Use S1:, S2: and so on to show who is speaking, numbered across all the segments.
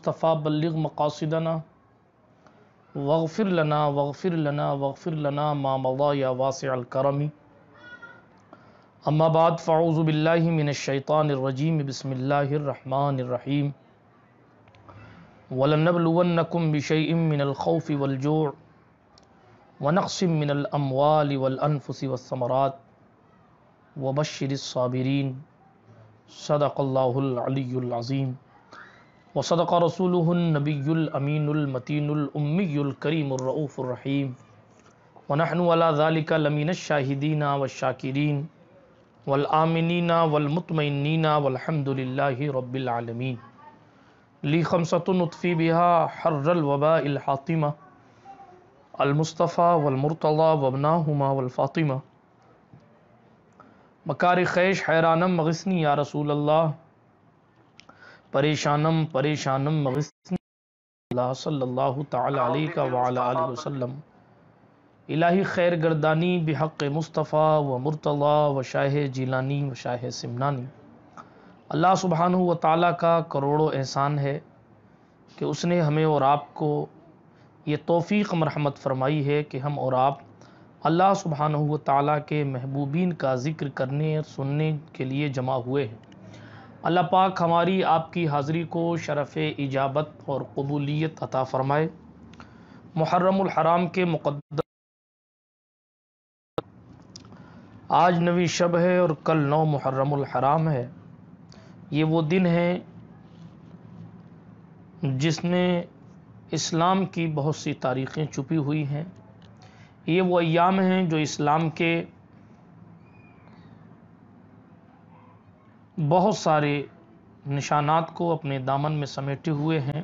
S1: मुस्तफ़ा बल्लग मकासदना वगफिर लना वगफिर लना वगफिर लना मा या वास अम्माबाद फ़ाउज़बिल्लिमिनशैतानरजीम बसमीम वलनबलवनकुम बिशम मिनलखौफ़ वलजो वनक़सम मिनलमवाल वलअनफ़ुस वसमरात वबशर साबिरीन وصدق رسوله النبي الأمين المتين الأمي الكريم الرؤوف الرحيم ونحن ولا ذلك لمن الشاهدين والشاكرين والآمنين والمطمئنين والحمد لله رب العالمين لي خمسة نطفي بها حر الوباء الحاطمة المصطفى والمرتضى وابناهما والفاطمة مكاري خيش حيرانم مغسني يا رسول الله परेशानम परेशानम मगसल्ला इलाही खैर गर्दानी बेहक मुस्तफ़ा व मुर्तला व शाह जीलानी व शाह सिमनानी अल्लाह सुबहान व का करोड़ों एहसान है कि उसने हमें और आपको ये तोफ़ी मरहमत फ़रमाई है कि हम और आप अल्लाह सुबहान व ताली के महबूबीन का ज़िक्र करने और सुनने के लिए जमा हुए हैं अल्लाह पाक हमारी आपकी हाज़िरी को शरफ़ इजाबत और कबूलियत अता फ़रमाए मुहर्रम के मुकद आज नवी शब है और कल नौ मुहर्रम है ये वो दिन है जिसने इस्लाम की बहुत सी तारीखें छुपी हुई हैं ये वो अयाम हैं जो इस्लाम के बहुत सारे निशानात को अपने दामन में समेटे हुए हैं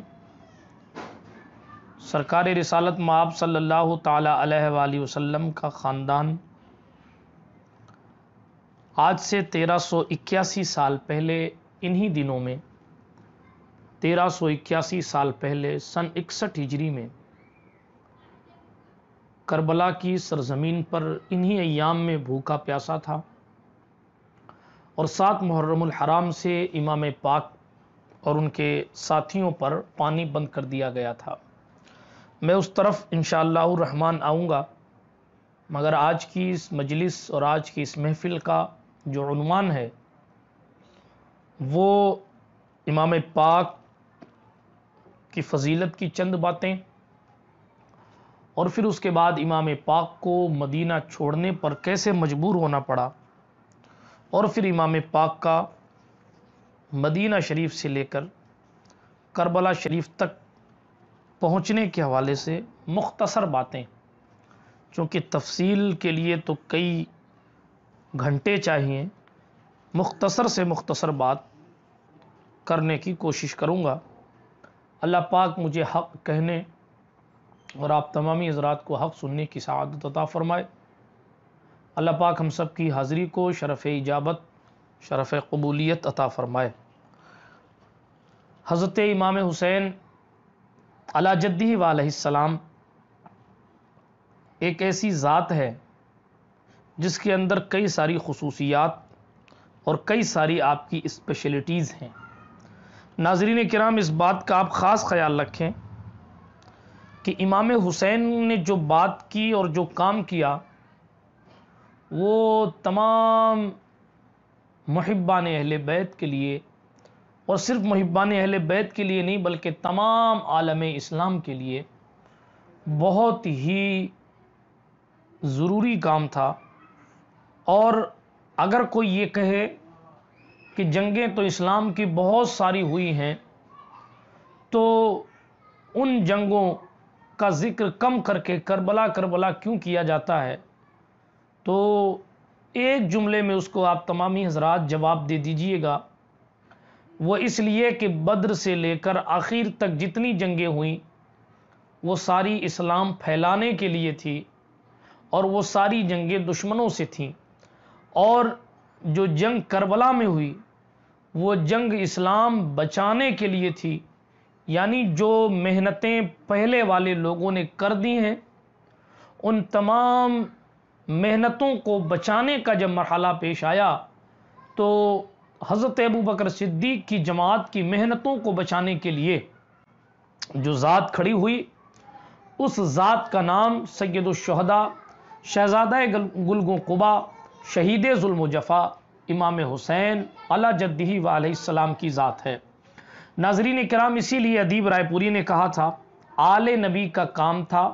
S1: सरकार रसालत माब सल्लल्लाहु अलैहि वसल्लम का ख़ानदान आज से 1381 साल पहले इन्हीं दिनों में 1381 साल पहले सन इकसठ हिजरी में करबला की सरजमीन पर इन्हीं अयाम में भूखा प्यासा था और सात मुहर्रम हराम से इमाम पाक और उनके साथियों पर पानी बंद कर दिया गया था मैं उस तरफ इन रहमान आऊँगा मगर आज की इस मजलिस और आज की इस महफ़िल का जो अनुमान है वो इमाम पाक की फजीलत की चंद बातें और फिर उसके बाद इमाम पाक को मदीना छोड़ने पर कैसे मजबूर होना पड़ा और फिर इमाम पाक का मदीना शरीफ से लेकर करबला शरीफ तक पहुँचने के हवाले से मुख्तसर बातें चूँकि तफसील के लिए तो कई घंटे चाहिए मुख्तसर से मुख्तसर बात करने की कोशिश करूँगा अल्लाह पाक मुझे हक़ कहने और आप तमामी हजरात को हक़ सुनने की सआदत अता फ़रमाए अल्लाह पाक हम सब की हाज़िरी को शरफ़ इजाबत शरफ़ कबूलियत अता फ़रमाए हज़रत इमाम हुसैन अलाजद्दी वालाम एक ऐसी ज़ात है जिसके अंदर कई सारी खसूसियात और कई सारी आपकी स्पेशलिटीज़ हैं नाजरीन कराम इस बात का आप ख़ास ख्याल रखें कि इमाम हुसैन ने जो बात की और जो काम किया वो तमाम महिबान अहल बैत के लिए और सिर्फ महिबान अहल बैत के लिए नहीं बल्कि तमाम आलम इस्लाम के लिए बहुत ही ज़रूरी काम था और अगर कोई ये कहे कि जंगें तो इस्लाम की बहुत सारी हुई हैं तो उन जंगों का ज़िक्र कम करके करबला करबला क्यों किया जाता है तो एक जुमले में उसको आप तमामी हजरात जवाब दे दीजिएगा वो इसलिए कि बद्र से लेकर आखिर तक जितनी जंगें हुई वो सारी इस्लाम फैलाने के लिए थी और वो सारी जंगें दुश्मनों से थीं और जो जंग करबला में हुई वो जंग इस्लाम बचाने के लिए थी यानी जो मेहनतें पहले वाले लोगों ने कर दी हैं उन तमाम मेहनतों को बचाने का जब मरहला पेश आया तो हज़रत अबू बकर सिद्दीक की जमात की मेहनतों को बचाने के लिए जो ज़ात खड़ी हुई उस ज़ात का नाम सैद शहदा शहजादा गुलगो कुबा शहीद जुल्मजफ़ा इमाम हुसैन अला जद्दी वालम की ज़ात है नाजरीन कराम इसीलिए अदीब रायपुरी ने कहा था आले नबी का काम था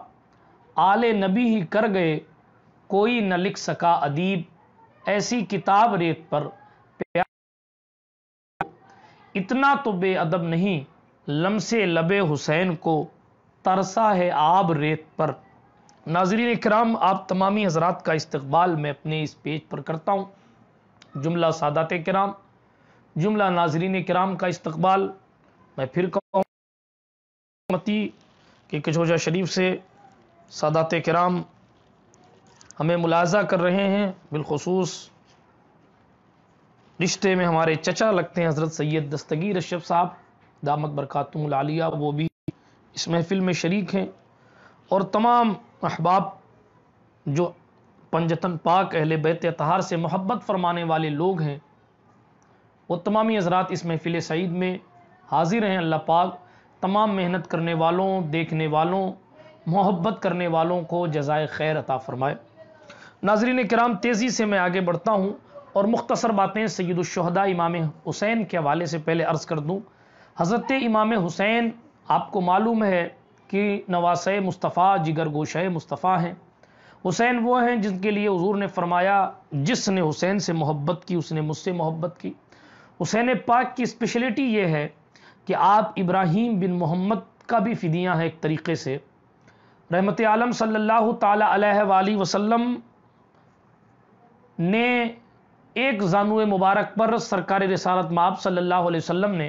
S1: आले नबी ही कर गए कोई न लिख सका अदीब ऐसी किताब रेत पर इतना तो बेअदब नहीं लमसे लबे हुसैन को तरसा है आब रेत पर नाजरीन कराम आप तमामी हजरात का इस्तबाल मैं अपने इस पेज पर करता हूँ जुमला सादात कराम जुमला नाजरीन कराम का इस्तबाल मैं फिर कहूँ मती कि कछोजा शरीफ से सादात कराम हमें मुलाजा कर रहे हैं बिलखसूस रिश्ते में हमारे चचा लगते हैं हज़रत सैयद दस्तगीर अशफ़ साहब दामद बरक़ातमिया वो भी इस महफिल में शरीक हैं और तमाम अहबाब जो पंजतन पाक अहल बैत तहार से मोहब्बत फरमाने वाले लोग हैं वो तमामी हजरात इस महफिल सईद में हाजिर हैं अल्लाह पाक तमाम मेहनत करने वालों देखने वालों मोहब्बत करने वालों को जजाय खैर अता फ़रमाए नाजरीन कराम तेज़ी से मैं आगे बढ़ता हूँ और मुख्तसर बातें सैदुलशहदा इमाम हुसैन के हवाले से पहले अर्ज़ कर दूँ हज़रत इमाम हुसैन आपको मालूम है कि नवास मुस्तफ़ा जिगर गोश मुस्तफ़ा हैं हुसैन वो हैं जिनके लिए हजूर ने फरमाया जिसने हुसैन से मोहब्बत की उसने मुझसे मोहब्बत की हुसैन पाक की स्पेशलिटी ये है कि आप इब्राहिम बिन मोहम्मद का भी फ़िदियाँ हैं एक तरीके से रहमत आलम सल्ला तसलम ने एक जानु मुबारक पर सरकारी रसालत माब सल्लल्लाहु अलैहि वसल्लम ने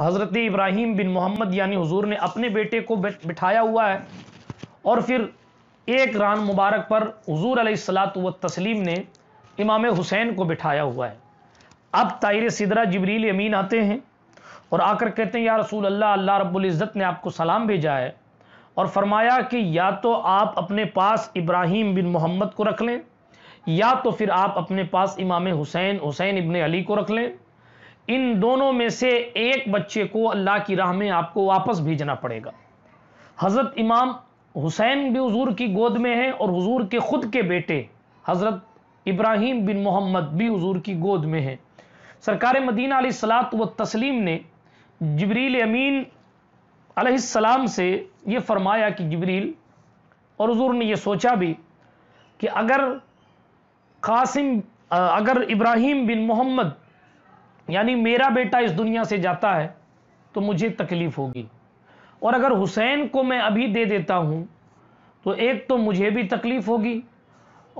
S1: हज़रत इब्राहिम बिन मोहम्मद यानी हुजूर ने अपने बेटे को बिठाया हुआ है और फिर एक रान मुबारक पर हजूर सलात व तस्लीम ने इमाम हुसैन को बिठाया हुआ है अब तायर सिदरा जबरील अमीन आते हैं और आकर कहते हैं या रसूल अल्लाह अल्लाह रब्ज़त ने आपको सलाम भेजा है और फरमाया कि या तो आप अपने पास इब्राहिम बिन मोहम्मद को रख लें या तो फिर आप अपने पास इमाम हुसैन हुसैन इबन अली को रख लें इन दोनों में से एक बच्चे को अल्लाह की राह में आपको वापस भेजना पड़ेगा हज़रत इमाम हुसैन भी हजूर की गोद में हैं और हजूर के खुद के बेटे हज़रत इब्राहिम बिन मोहम्मद भी हजूर की गोद में हैं सरकार मदीना सलात व तस्लीम ने जबरील अमीन सलाम से ये फरमाया कि जबरील और हजूर ने यह सोचा भी कि अगर कासिम अगर इब्राहिम बिन मोहम्मद यानी मेरा बेटा इस दुनिया से जाता है तो मुझे तकलीफ होगी और अगर हुसैन को मैं अभी दे देता हूँ तो एक तो मुझे भी तकलीफ होगी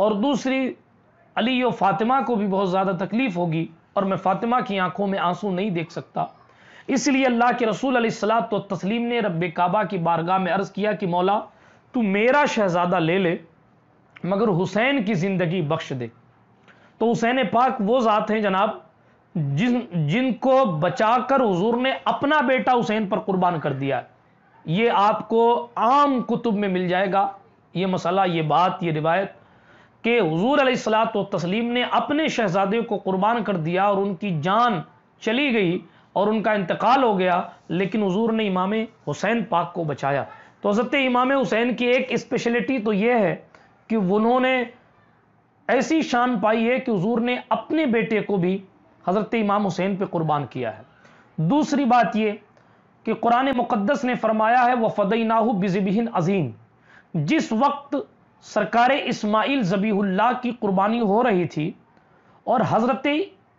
S1: और दूसरी अली और फातिमा को भी बहुत ज़्यादा तकलीफ होगी और मैं फातिमा की आंखों में आंसू नहीं देख सकता इसलिए अल्लाह के रसूल सलात तो तस्लीम ने रब काबा की बारगाह में अर्ज़ किया कि मौला तू मेरा शहज़ादा ले ले मगर हुसैन की ज़िंदगी बख्श दे तो हुसैन पाक वो ज़ात हैं जनाब जिन जिनको बचाकर हुजूर ने अपना बेटा हुसैन पर कुर्बान कर दिया ये आपको आम कुतुब में मिल जाएगा ये मसला ये बात ये रिवायत कि हजूर सलात तस्लीम ने अपने शहजादे को कुर्बान कर दिया और उनकी जान चली गई और उनका इंतकाल हो गया लेकिन हजूर ने इमाम हुसैन पाक को बचाया तो हजरत इमाम हुसैन की एक स्पेशलिटी तो यह है कि उन्होंने ऐसी शान पाई है कि हजूर ने अपने बेटे को भी हज़रत इमाम हुसैन पे कुर्बान किया है दूसरी बात यह कि कुरान मुक़दस ने फरमाया है वह फ़दई नाहू बिजबिन अजीम जिस वक्त सरकार इस्माइल ज़बीहुल्ला की कुर्बानी हो रही थी और हज़रत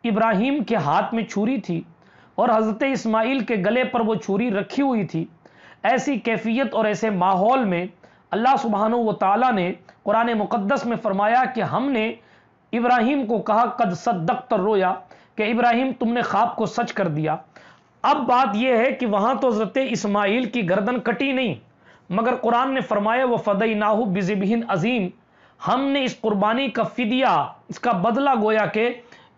S1: इब्राहिम के हाथ में छुरी थी और हज़रत इस्माइल के गले पर वो छुरी रखी हुई थी ऐसी कैफियत और ऐसे माहौल में अल्लाह सुबहान व ताली ने कुरान मुक़दस में फ़रमाया कि हमने इब्राहिम को कहा कद सदक तर रोया कि इब्राहिम तुमने ख्वाब को सच कर दिया अब बात यह है कि वहां तो हज़रत इसमाइल की गर्दन कटी नहीं मगर कुरान ने फरमाया वह फ़दई नाहू बिजिबिन अजीम हमने इस कुर्बानी का फिदिया इसका बदला गोया के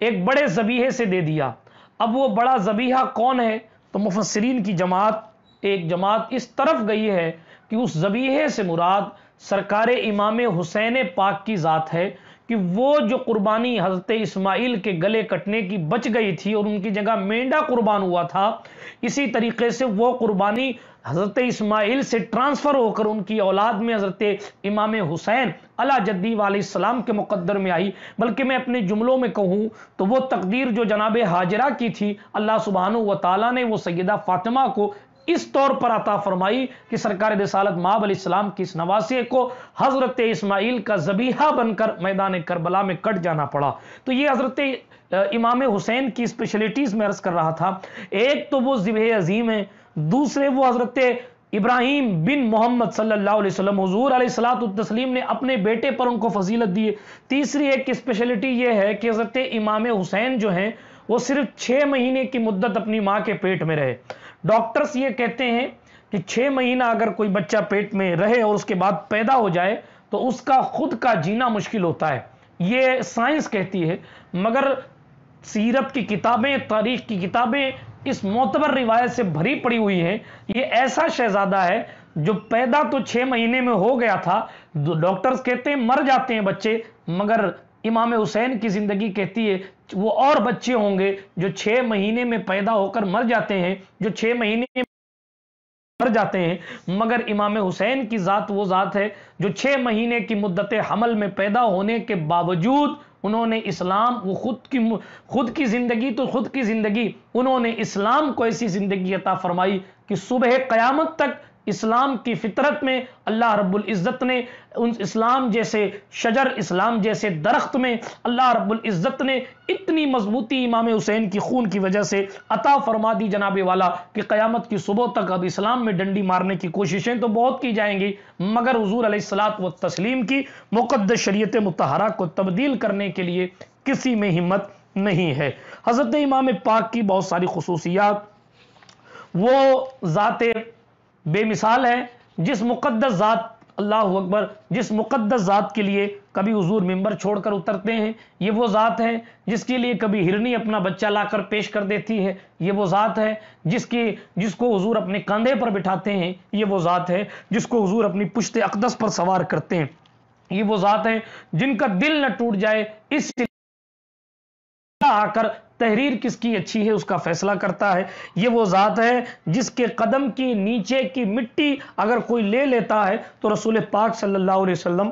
S1: एक बड़े जबीहे से दे दिया अब वो बड़ा जबीहा कौन है तो मुफसरीन की जमात एक जमात इस तरफ गई है कि उस जबीहे से मुराद सरकार इमाम हुसैन पाक की ज़ात है कि वो जो कुर्बानी हज़रत इस्माइल के गले कटने की बच गई थी और उनकी जगह मेंढा कुर्बान हुआ था इसी तरीके से वो कुर्बानी हज़रत इस्माइल से ट्रांसफ़र होकर उनकी औलाद में हज़रत इमाम हुसैन अला जद्दी वालम के मुकद्दर में आई बल्कि मैं अपने जुमलों में कहूँ तो वो तकदीर जो जनाब हाजरा की थी अल्लाह सुबहान व ताली ने वो सैदा फ़ातिमा को इस तौर पर अता फरमाई कि सरकार रिसालत माब अलीस्लाम की इस नवासी को हज़रत इसमाइल का जबीहा बनकर मैदान करबला में कट जाना पड़ा तो ये हज़रत इमाम हुसैन की स्पेशलिटीज़ में अर्ज़ कर रहा था एक तो वो ज़िब अजीम है दूसरे वो हज़रत इब्राहिम बिन मोहम्मद सल्लाम हजूर वसल्लम हुजूर सलातम ने अपने बेटे पर उनको फजीलत दी तीसरी एक स्पेशलिटी ये है कि हज़रत इमाम हुसैन जो हैं वो सिर्फ छः महीने की मुद्दत अपनी माँ के पेट में रहे डॉक्टर्स ये कहते हैं कि छह महीना अगर कोई बच्चा पेट में रहे और उसके बाद पैदा हो जाए तो उसका खुद का जीना मुश्किल होता है ये साइंस कहती है मगर सीरत की किताबें तारीख की किताबें इस मोतबर रिवायत से भरी पड़ी हुई हैं ये ऐसा शहजादा है जो पैदा तो छह महीने में हो गया था डॉक्टर्स कहते हैं मर जाते हैं बच्चे मगर इमाम हुसैन की ज़िंदगी कहती है वो और बच्चे होंगे जो छः महीने में पैदा होकर मर जाते हैं जो छः महीने मर जाते हैं मगर इमाम हुसैन की ज़ात वो ज़ात है जो छः महीने की मुद्दत हमल में पैदा होने के बावजूद उन्होंने इस्लाम वो खुद की खुद की ज़िंदगी तो खुद की ज़िंदगी उन्होंने इस्लाम को ऐसी ज़िंदगी अता फरमाई कि सुबह क़यामत तक इस्लाम की फितरत में अल्लाह रब्बुल इज़्ज़त ने उन इस्लाम जैसे शजर इस्लाम जैसे दरख्त में अल्लाह रब्बुल इज़्ज़त ने इतनी मजबूती इमाम हुसैन की खून की वजह से अता फरमा दी जनाब वाला कि क़यामत की सुबह तक अब इस्लाम में डंडी मारने की कोशिशें तो बहुत की जाएंगी मगर हजूर सलात व तस्लीम की मुकद शरीत मतहरा को तब्दील करने के लिए किसी में हिम्मत नहीं है हज़रत इमाम पाक की बहुत सारी खसूसियात वो ज़ात बेमिसाल है जिस मुकद्दस ज़ात अल्लाह अकबर जिस मुकद्दस ज़ात के लिए कभी हजूर मंबर छोड़कर उतरते हैं ये वो ज़ात है जिसके लिए कभी हिरनी अपना बच्चा लाकर पेश कर देती है ये वो ज़ात है जिसके जिसको हजूर अपने कंधे पर बिठाते हैं ये वो ज़ात है जिसको हजूर अपनी पुश्त अकदस पर सवार करते हैं ये वो ज़ात है जिनका दिल न टूट जाए इस आकर तहरीर किसकी अच्छी है उसका फैसला करता है ये वो ज़ात है जिसके कदम की नीचे की मिट्टी अगर कोई ले लेता है तो रसूल पाक सल्लल्लाहु अलैहि वसल्लम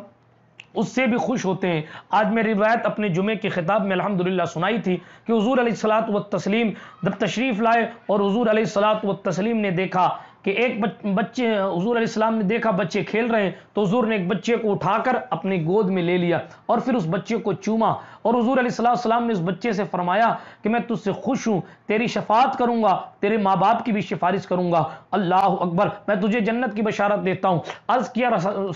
S1: उससे भी खुश होते हैं आज मेरी रिवायत अपने जुमे के खिताब में अल्हम्दुलिल्लाह सुनाई थी कि हजूर सलात व तस्लीम जब तशरीफ़ लाए और हजूर सलात व तस्लीम ने देखा कि एक बच्चे हजूर इस्लाम ने देखा बच्चे खेल रहे हैं तो हजूर ने एक बच्चे को उठाकर अपनी गोद में ले लिया और फिर उस बच्चे को चूमा और हजूर सलाम ने उस बच्चे से फरमाया कि मैं तुझसे खुश हूँ तेरी शफात करूँगा तेरे माँ बाप की भी सिफारिश करूँगा अल्लाह अकबर मैं तुझे जन्नत की बशारत देता हूँ अर्ज़ किया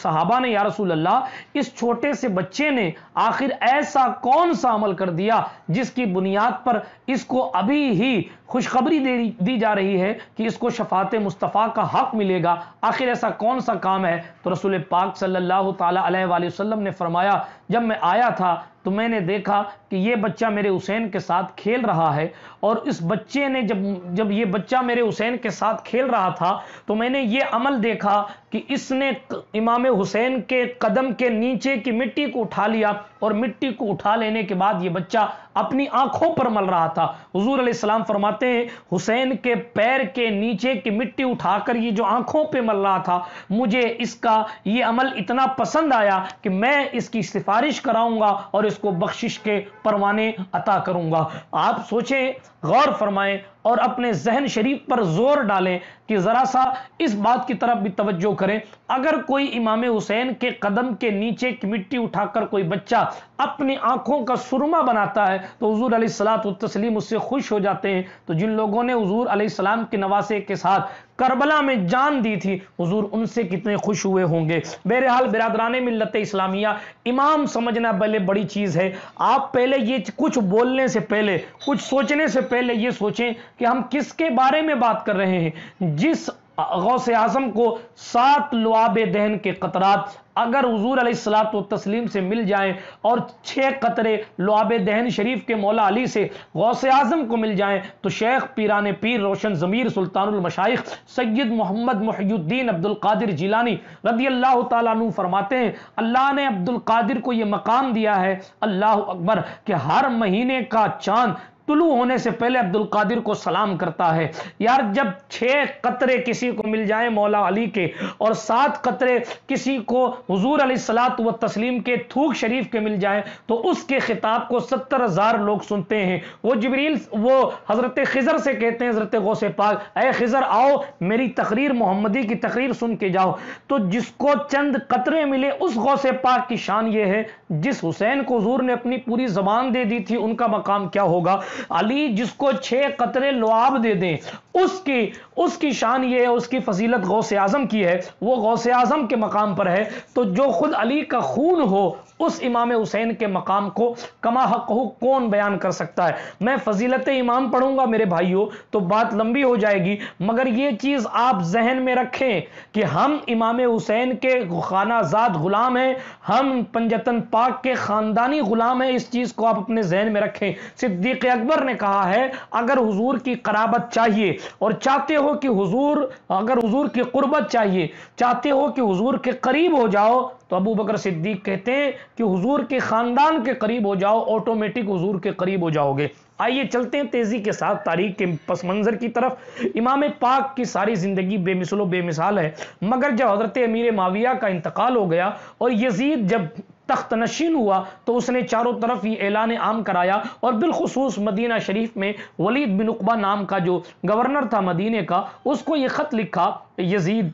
S1: साहबा ने या रसूल अल्लाह इस छोटे से बच्चे ने आखिर ऐसा कौन सा अमल कर दिया जिसकी बुनियाद पर इसको अभी ही खुशखबरी दे दी जा रही है कि इसको शफात मुस्तफ़ा का हक मिलेगा आखिर ऐसा कौन सा काम है तो रसूल पाक सल्लल्लाहु अलैहि वसल्लम ने फरमाया जब मैं आया था तो मैंने देखा कि ये बच्चा मेरे हुसैन के साथ खेल रहा है और इस बच्चे ने जब जब ये बच्चा मेरे हुसैन के साथ खेल रहा था तो मैंने ये अमल देखा कि इसने इमाम हुसैन के कदम के नीचे की मिट्टी को उठा लिया और मिट्टी को उठा लेने के बाद ये बच्चा अपनी आंखों पर मल रहा था हजूर सलाम फरमाते हैं हुसैन के पैर के नीचे की मिट्टी उठाकर ये जो आंखों पर मल रहा था मुझे इसका ये अमल इतना पसंद आया कि मैं इसकी इस्तीफा सिफारिश कराऊंगा और इसको बख्शिश के परवाने अता करूंगा आप सोचें गौर फरमाएं और अपने जहन शरीफ पर जोर डालें कि ज़रा सा इस बात की तरफ भी तवज्जो करें अगर कोई इमाम हुसैन के कदम के नीचे की मिट्टी उठाकर कोई बच्चा अपनी आंखों का सुरमा बनाता है तो हजूर सलात तस्लीम उससे खुश हो जाते हैं तो जिन लोगों ने हजूर सलाम के नवासे के साथ करबला में जान दी थी हजूर उनसे कितने खुश हुए होंगे बहरहाल बिरादरान मिलत इस्लामिया इमाम समझना पहले बड़ी चीज़ है आप पहले ये कुछ बोलने से पहले कुछ सोचने से पहले ये सोचें कि हम किसके बारे में बात कर रहे हैं जिस गौस आजम को सात लुआब दहन के कतरात अगर हजूर अलैहिस्सलाम तो तस्लीम से मिल जाएं और छह कतरे लुआब दहन शरीफ के मौला अली से गौस आजम को मिल जाएं तो शेख पीरान पीर रोशन ज़मीर सुल्तानमशाइक सैयद मोहम्मद मुहुद्दीन अब्दुल कादिर जिलानी रदी अल्लाह तु फरमाते हैं अल्लाह ने अब्दुल कादिर को यह मकाम दिया है अल्लाह अकबर के हर महीने का चांद तुलू होने से पहले अब्दुल कादिर को सलाम करता है यार जब छह कतरे किसी को मिल जाए मौला अली के और सात कतरे किसी को हजूर अली सलात व तस्लीम के थूक शरीफ के मिल जाए तो उसके खिताब को सत्तर हजार लोग सुनते हैं वो जबरील वो हजरत खिजर से कहते हैं हजरत गौ से पाक अः खिजर आओ मेरी तकरीर मोहम्मदी की तकरीर सुन के जाओ तो जिसको चंद कतरे मिले उस गौ से पाक की शान ये है जिस हुसैन को हजूर ने अपनी पूरी जबान दे दी थी उनका मकाम क्या होगा अली जिसको छह कतरे लुआब दे दें उसकी उसकी शान ये है उसकी फजीलत से आजम की है वो से आजम के मकाम पर है तो जो खुद अली का खून हो उस इमाम हुसैन के मकाम को कमा हक हो कौन बयान कर सकता है मैं फजीलत इमाम पढ़ूंगा मेरे भाइयों तो बात लंबी हो जाएगी मगर ये चीज़ आप जहन में रखें कि हम इमाम हुसैन के खानाजाद गुलाम हैं हम पंजतन पाक के ख़ानदानी गुलाम हैं इस चीज़ को आप अपने जहन में रखें सिद्दीक़ अकबर ने कहा है अगर हुजूर की कराबत चाहिए और चाहते हो कि हुजूर अगर हुजूर की कुर्बत चाहिए चाहते हो कि हुजूर के करीब हो जाओ तो अबू बकर सिद्दीक कहते हैं कि हुजूर के ख़ानदान के करीब हो जाओ ऑटोमेटिक हुजूर के करीब हो जाओगे आइए चलते हैं तेज़ी के साथ तारीख के पस मंज़र की तरफ इमाम पाक की सारी ज़िंदगी बेमिसलो बेमिसाल है मगर जब हज़रत अमीर माविया का इंतकाल हो गया और यजीद जब तख्त नशीन हुआ तो उसने चारों तरफ ये ऐलान आम कराया और बिलखसूस मदीना शरीफ में वलीद बिन उकबा नाम का जो गवर्नर था मदीने का उसको ये ख़त लिखा यजीद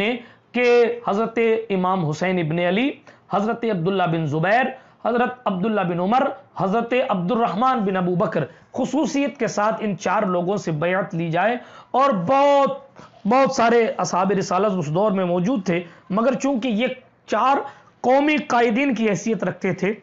S1: ने कि हज़रत इमाम हुसैन इबन अली हज़रत अब्दुल्ला बिन ज़ुबैर हज़रत अब्दुल्ला बिन उमर हज़रत अब्दुलरहमान बिन अबू बकर खसूसियत के साथ इन चार लोगों से बैत ली जाए और बहुत बहुत सारे असाब रिसालत उस दौर में मौजूद थे मगर चूंकि ये चार कौमी कायदीन की हैसियत रखते थे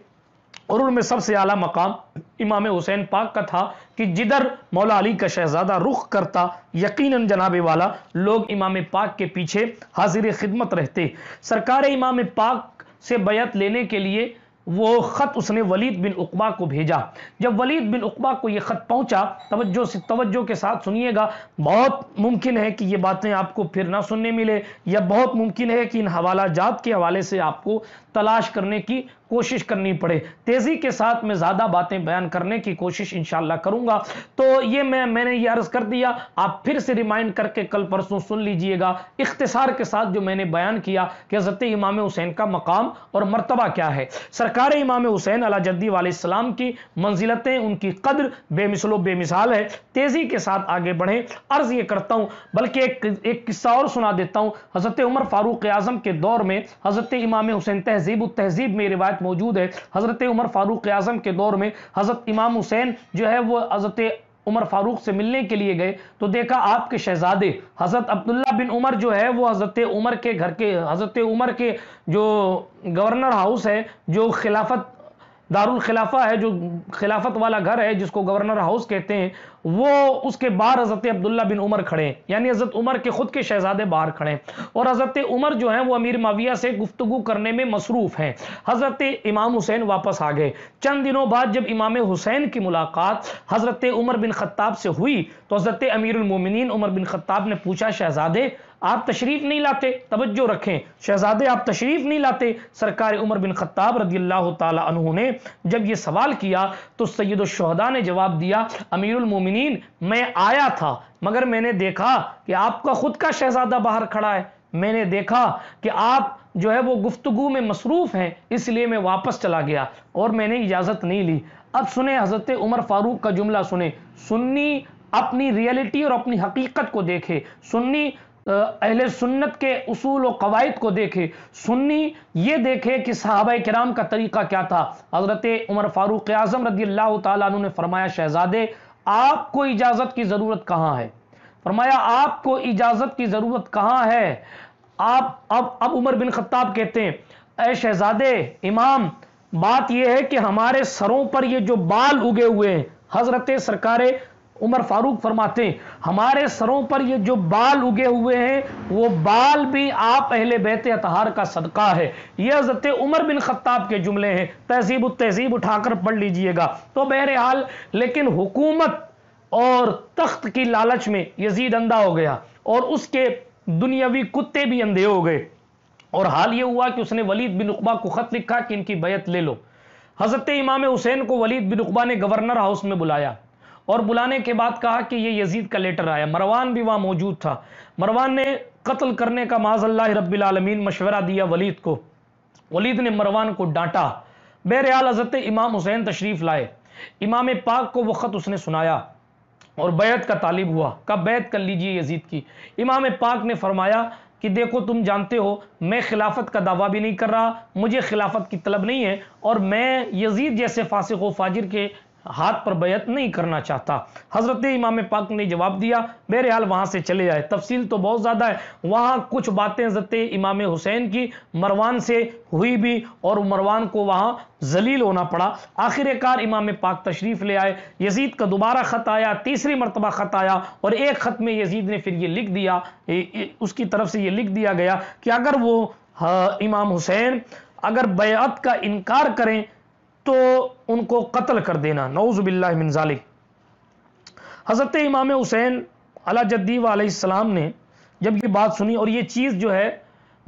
S1: और उनमें सबसे आला मकाम इमाम हुसैन पाक का था कि जिधर मौला अली का शहजादा रुख करता यकीनन जनाबे वाला लोग इमाम पाक के पीछे हाजिर खिदमत रहते सरकार इमाम पाक से बैत लेने के लिए वो ख़त उसने वलीद बिन उकबा को भेजा जब वलीद बिन उकबा को ये ख़त पहुंचा तवज्जो से तवज्जो के साथ सुनिएगा बहुत मुमकिन है कि ये बातें आपको फिर ना सुनने मिले या बहुत मुमकिन है कि इन हवाला जात के हवाले से आपको तलाश करने की कोशिश करनी पड़े तेज़ी के साथ मैं ज़्यादा बातें बयान करने की कोशिश इन करूँगा तो ये मैं मैंने ये अर्ज़ कर दिया आप फिर से रिमाइंड करके कल परसों सुन लीजिएगा इख्तिसार के साथ जो मैंने बयान किया कि हज़रत इमाम हुसैन का मकाम और मरतबा क्या है सरकार सरकार इमाम हुसैन अलाजद्दी वालम की मंजिलतें उनकी कदर बेमिसलो बेमिसाल है तेज़ी के साथ आगे बढ़ें अर्ज़ ये करता हूँ बल्कि एक एक किस्सा और सुना देता हूँ हज़रत उमर फ़ारूक आज़म के दौर में हज़रत इमाम हुसैन तहजीब तहजीब में रिवायत मौजूद है हज़रत उमर फ़ारूक आज़म के दौर में हज़रत इमाम हुसैन जो है वो हज़रत उमर फारूक से मिलने के लिए गए तो देखा आपके शहजादे हजरत अब्दुल्ला बिन उमर जो है वो हजरत उमर के घर के हजरत उमर के जो गवर्नर हाउस है जो खिलाफत दारुल खिलाफा है जो खिलाफत वाला घर है जिसको गवर्नर हाउस कहते हैं वो उसके बाहर हज़रत अब्दुल्ला बिन उमर खड़े हैं यानी हज़रत उमर के खुद के शहजादे बाहर खड़े हैं और हज़रत उमर जो हैं वो अमीर माविया से गुफ्तु करने में मसरूफ़ हैं हज़रत इमाम हुसैन वापस आ गए चंद दिनों बाद जब इमाम हुसैन की मुलाकात हज़रत उमर बिन खत्ताब से हुई तो हज़रत अमीरमिन उमर बिन खत्ताब ने पूछा शहजादे आप तशरीफ नहीं लाते तवज्जो रखें शहजादे आप तशरीफ नहीं लाते सरकार उमर बिन खत्ताब रदी अल्लाह ने जब यह सवाल किया तो सैद शहदा ने जवाब दिया अमीरमिन मैं आया था मगर मैंने देखा कि आपका खुद का शहजादा बाहर खड़ा है मैंने देखा कि आप जो है वो गुफ्तगु में मसरूफ़ हैं इसलिए मैं वापस चला गया और मैंने इजाज़त नहीं ली अब सुने हज़रत उमर फारूक का जुमला सुने सुन्नी अपनी रियलिटी और अपनी हकीकत को देखे सुन्नी अहले सुन्नत के असूल व कवायद को देखे सुन्नी ये देखे कि सहाब कराम का तरीका क्या था हजरत उमर फारूक आजम रदी अल्लाह तु ने फरमाया शहजादे आपको इजाज़त की ज़रूरत कहाँ है फरमाया आपको इजाज़त की ज़रूरत कहाँ है आप अब अब उमर बिन खत्ताब कहते हैं अः शहजादे इमाम बात यह है कि हमारे सरों पर ये जो बाल उगे हुए हैं हजरत सरकारे उमर फारूक फरमाते हैं हमारे सरों पर ये जो बाल उगे हुए हैं वो बाल भी आप अहले बैत अतहार का सदका है ये हजरत उमर बिन खत्ताब के जुमले हैं तहजीब तहजीब उठाकर पढ़ लीजिएगा तो बहरहाल लेकिन हुकूमत और तख्त की लालच में यजीद अंधा हो गया और उसके दुनियावी कुत्ते भी अंधे हो गए और हाल ये हुआ कि उसने वलीद बिन उकबा को खत लिखा कि इनकी बैत ले लो हजरत इमाम हुसैन को वलीद बिन उकबा ने गवर्नर हाउस में बुलाया और बुलाने के बाद कहा कि ये यजीद का लेटर आया मरवान भी वहाँ मौजूद था मरवान ने कत्ल करने का माजल्ला रबीआलमीन मशवरा दिया वलीद को वलीद ने मरवान को डांटा बहरहाल हजरत इमाम हुसैन तशरीफ लाए इमाम पाक को वह खत उसने सुनाया और बैत का तालिब हुआ कब बैत कर लीजिए यजीद की इमाम पाक ने फरमाया कि देखो तुम जानते हो मैं खिलाफत का दावा भी नहीं कर रहा मुझे खिलाफत की तलब नहीं है और मैं यजीद जैसे फासिक व फाजिर के हाथ पर बैत नहीं करना चाहता हजरत इमाम पाक ने जवाब दिया हाल वहां से चले जाए तफसील तो बहुत ज़्यादा है वहां कुछ बातें हजरत इमाम हुसैन की मरवान से हुई भी और मरवान को वहां जलील होना पड़ा आखिरकार इमाम पाक तशरीफ़ ले आए यजीद का दोबारा ख़त आया तीसरी मरतबा ख़त आया और एक ख़त में यजीद ने फिर ये लिख दिया उसकी तरफ से ये लिख दिया गया कि अगर वो हाँ, इमाम हुसैन अगर बैत का इनकार करें तो उनको कत्ल कर देना नौज़बिल्ला मिनजालिक हज़रत इमाम हुसैन अला जद्दी वालम ने जब ये बात सुनी और ये चीज़ जो है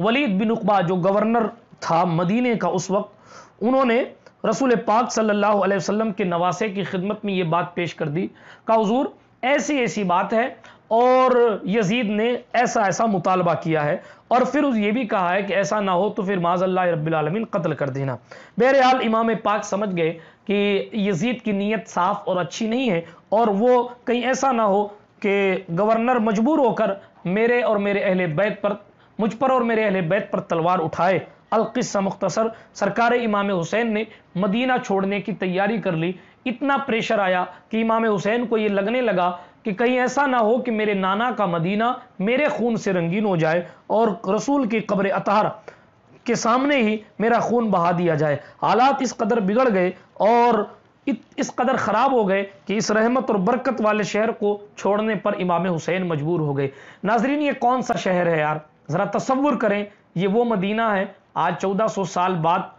S1: वलीद बिन उकबा जो गवर्नर था मदीने का उस वक्त उन्होंने रसूल पाक सल्लल्लाहु अलैहि वसल्लम के नवासे की खिदमत में ये बात पेश कर दी का हजूर ऐसी ऐसी बात है और यजीद ने ऐसा ऐसा मुतालबा किया है और फिर ये भी कहा है कि ऐसा ना हो तो फिर माजल्ला रबालमीन कत्ल कर देना बहरहाल इमाम पाक समझ गए कि यजीद की नीयत साफ़ और अच्छी नहीं है और वो कहीं ऐसा ना हो कि गवर्नर मजबूर होकर मेरे और मेरे अहल बैत पर मुझ पर और मेरे अहल बैत पर तलवार उठाए अलकस्सा मुख्तसर सरकार इमाम हुसैन ने मदीना छोड़ने की तैयारी कर ली इतना प्रेशर आया कि इमाम हुसैन को ये लगने लगा कि कहीं ऐसा ना हो कि मेरे नाना का मदीना मेरे खून से रंगीन हो जाए और रसूल की कब्र अतहर के सामने ही मेरा खून बहा दिया जाए हालात इस कदर बिगड़ गए और इस कदर ख़राब हो गए कि इस रहमत और बरकत वाले शहर को छोड़ने पर इमाम हुसैन मजबूर हो गए नाजरीन ये कौन सा शहर है यार ज़रा तस्वुर करें ये वो मदीना है आज 1400 साल बाद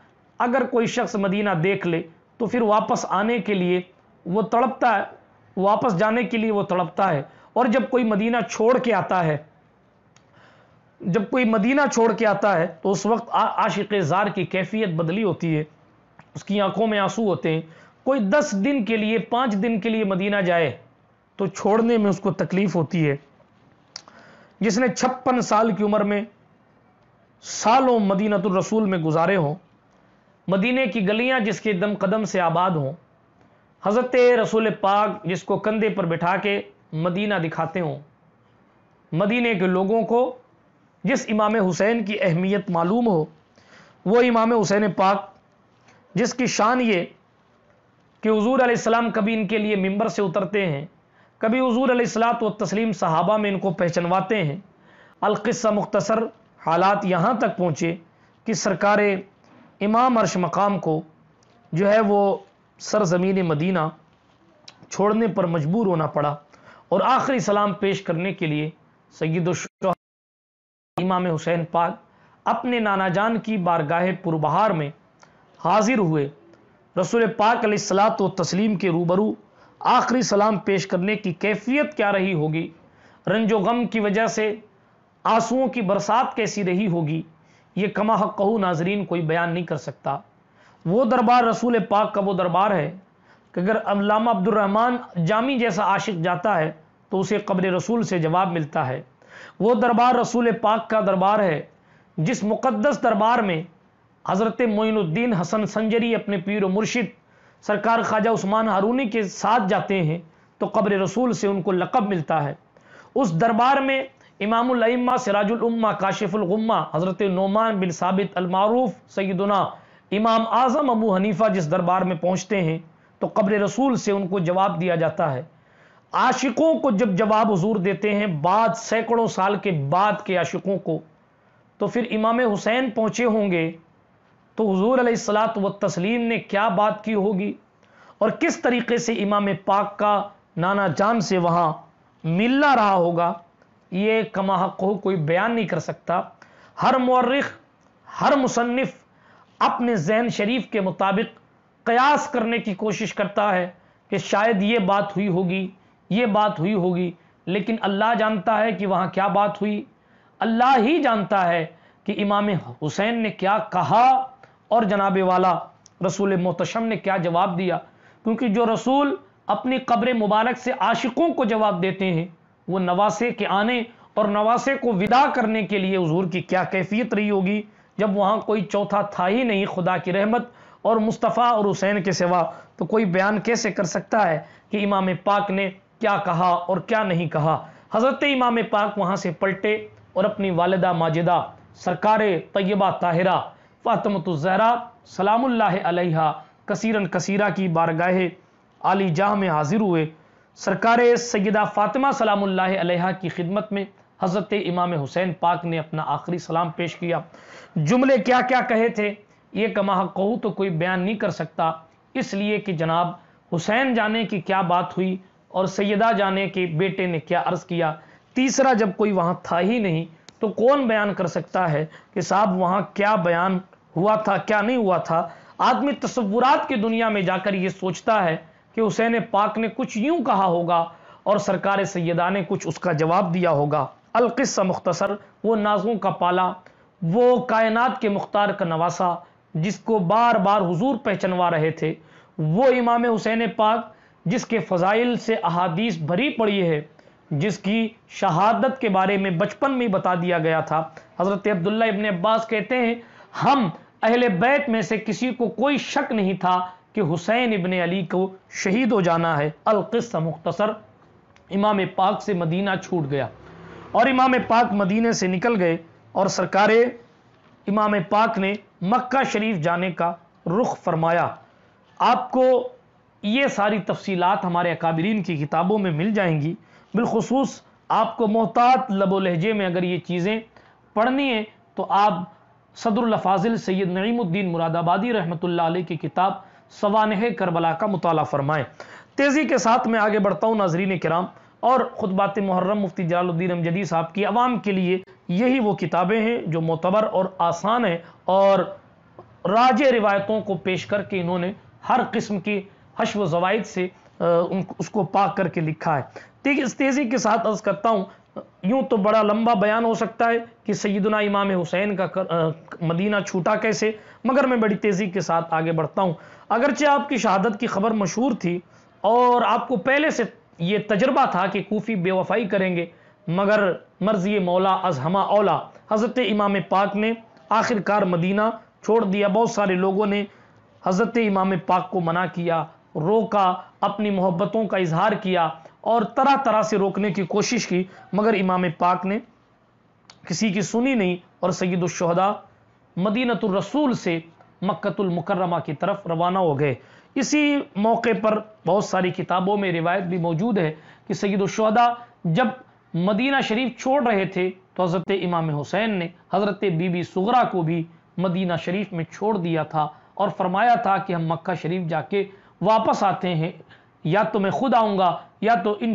S1: अगर कोई शख्स मदीना देख ले तो फिर वापस आने के लिए वो तड़पता है वापस जाने के लिए वो तड़पता है और जब कोई मदीना छोड़ के आता है जब कोई मदीना छोड़ के आता है तो उस वक्त आशिक ज़ार की कैफियत बदली होती है उसकी आंखों में आंसू होते हैं कोई दस दिन के लिए पाँच दिन के लिए मदीना जाए तो छोड़ने में उसको तकलीफ होती है जिसने छप्पन साल की उम्र में सालों मदीनतुल रसूल में गुजारे हों मदीने की गलियां जिसके दम कदम से आबाद हों हज़रत रसूल पाक जिसको कंधे पर बैठा के मदीना दिखाते हों मदीने के लोगों को जिस इमाम हुसैन की अहमियत मालूम हो वो इमाम हुसैन पाक जिसकी शान ये कि हजूर आसमाम कभी इनके लिए मंबर से उतरते हैं कभी हजूर सलात व तस्लीम सहाबा में इनको पहचनवाते हैं अलक़स्सा मुख्तसर हालात यहाँ तक पहुँचे कि सरकार इमाम अरश मकाम को जो है वो सरजमीन मदीना छोड़ने पर मजबूर होना पड़ा और आखिरी सलाम पेश करने के लिए सैद इमाम हुसैन पाक अपने नानाजान की बारगाह पुरबहार में हाजिर हुए रसूल पाक सलात व तस्लीम के रूबरू आखिरी सलाम पेश करने की कैफियत क्या रही होगी रंजो गम की वजह से आंसुओं की बरसात कैसी रही होगी ये कमा हकू नाजरीन कोई बयान नहीं कर सकता वो दरबार रसूल पाक का वो दरबार है कि अगर अलामा अब्दुलरहमान जामी जैसा आशिक जाता है तो उसे कब्र रसूल से जवाब मिलता है वो दरबार रसूल पाक का दरबार है जिस मुक़दस दरबार में हज़रत मोनुद्दीन हसन संजरी अपने पीर मुर्शिद सरकार ख्वाजा उस्मान हारूनी के साथ जाते हैं तो कब्र रसूल से उनको लकब मिलता है उस दरबार में इमामा सिराजुल्मा काशिफुलगुम्मा हज़रत नोमान बिन साबित अलमारूफ सैदुना इमाम आज़म अबू हनीफा जिस दरबार में पहुंचते हैं तो कब्र रसूल से उनको जवाब दिया जाता है आशिकों को जब जवाब हजूर देते हैं बाद सैकड़ों साल के बाद के आशिकों को तो फिर इमाम हुसैन पहुंचे होंगे तो हजूर सलात व तस्लीम ने क्या बात की होगी और किस तरीके से इमाम पाक का नाना जान से वहां मिलना रहा होगा ये कमाहक कोई बयान नहीं कर सकता हर मर्रख हर मुसनफ़ अपने जहन शरीफ के मुताबिक कयास करने की कोशिश करता है कि शायद ये बात हुई होगी ये बात हुई होगी लेकिन अल्लाह जानता है कि वहाँ क्या बात हुई अल्लाह ही जानता है कि इमाम हुसैन ने क्या कहा और जनाब वाला रसूल मोहतशम ने क्या जवाब दिया क्योंकि जो रसूल अपनी कब्र मुबारक से आशिकों को जवाब देते हैं वो नवासे के आने और नवासे को विदा करने के लिए हजूर की क्या कैफियत रही होगी जब वहाँ कोई चौथा था ही नहीं खुदा की रहमत और मुस्तफ़ा और हुसैन के सिवा तो कोई बयान कैसे कर सकता है कि इमाम पाक ने क्या कहा और क्या नहीं कहा हज़रत इमाम पाक वहाँ से पलटे और अपनी वालदा माजिदा सरकार तयबा ताहिरा फ़ातमतुज़हरा सलाम्ला कसीरन कसीरा की बारगाह आली जाह में हाजिर हुए सरकार सैदा फ़ातिमा सलाम्ला की खिदमत में हज़रत इमाम हुसैन पाक ने अपना आखिरी सलाम पेश किया जुमले क्या क्या कहे थे ये कमा कहूँ तो कोई बयान नहीं कर सकता इसलिए कि जनाब हुसैन जाने की क्या बात हुई और सैदा जाने के बेटे ने क्या अर्ज़ किया तीसरा जब कोई वहाँ था ही नहीं तो कौन बयान कर सकता है कि साहब वहाँ क्या बयान हुआ था क्या नहीं हुआ था आदमी तस्वुरात की दुनिया में जाकर ये सोचता है कि हुसैन पाक ने कुछ यूं कहा होगा और सरकार सैदा ने कुछ उसका जवाब दिया होगा अलकस्सा मुख्तसर वो नाजों का पाला वो कायनात के मुख्तार का नवासा जिसको बार बार हुजूर पहचनवा रहे थे वो इमाम हुसैन पाक जिसके फ़जाइल से अहादीस भरी पड़ी है जिसकी शहादत के बारे में बचपन में बता दिया गया था हज़रत अब्दुल्ला इबन अब्बास कहते हैं हम अहल बैत में से किसी को कोई शक नहीं था कि हुसैन इबन अली को शहीद हो जाना है अलक़स्सा मुख्तसर इमाम पाक से मदीना छूट गया और इमाम पाक मदीने से निकल गए और सरकार इमाम पाक ने मक्का शरीफ जाने का रुख फरमाया आपको ये सारी तफसीलात हमारे अकाबरीन की किताबों में मिल जाएंगी बिलखसूस आपको मोहतात लबो लहजे में अगर ये चीज़ें पढ़नी हैं तो आप सदरफाजिल सैद नईमुद्दीन मुरादाबादी रहमत की किताब सवानह करबला का मताल फरमाएँ तेज़ी के साथ मैं आगे बढ़ता हूँ नाजरीन कराम और ख़ुद बात मुहर्रम मुफ्ती जलालुद्दीन अमजदी साहब की आवाम के लिए यही वो किताबें हैं जो मोतबर और आसान हैं और राज रिवायतों को पेश करके इन्होंने हर किस्म की हशव जवाद से उसको पाक करके लिखा है ठीक इस तेज़ी के साथ अर्ज करता हूँ यूं तो बड़ा लंबा बयान हो सकता है कि सैदना इमाम हुसैन का कर, आ, मदीना छूटा कैसे मगर मैं बड़ी तेज़ी के साथ आगे बढ़ता हूँ अगरचे आपकी शहादत की खबर मशहूर थी और आपको पहले से ये तजर्बा था कि कोफ़ी बेवफाई करेंगे मगर मर्जी मौला अजहमा औला हज़रत इमाम पाक ने आखिरकार मदीना छोड़ दिया बहुत सारे लोगों ने हज़रत इमाम पाक को मना किया रोका अपनी मोहब्बतों का इजहार किया और तरह तरह से रोकने की कोशिश की मगर इमाम पाक ने किसी की सुनी नहीं और सैदुलशहदा मदीनतरसूल से मक्तुलमकरमा की तरफ रवाना हो गए इसी मौके पर बहुत सारी किताबों में रिवायत भी मौजूद है कि सैदुलशहदा जब मदीना शरीफ छोड़ रहे थे तो हज़रत इमाम हुसैन ने हज़रत बीबी सुगरा को भी मदीना शरीफ में छोड़ दिया था और फरमाया था कि हम मक्का शरीफ जाके वापस आते हैं या तो मैं खुद आऊँगा या तो इन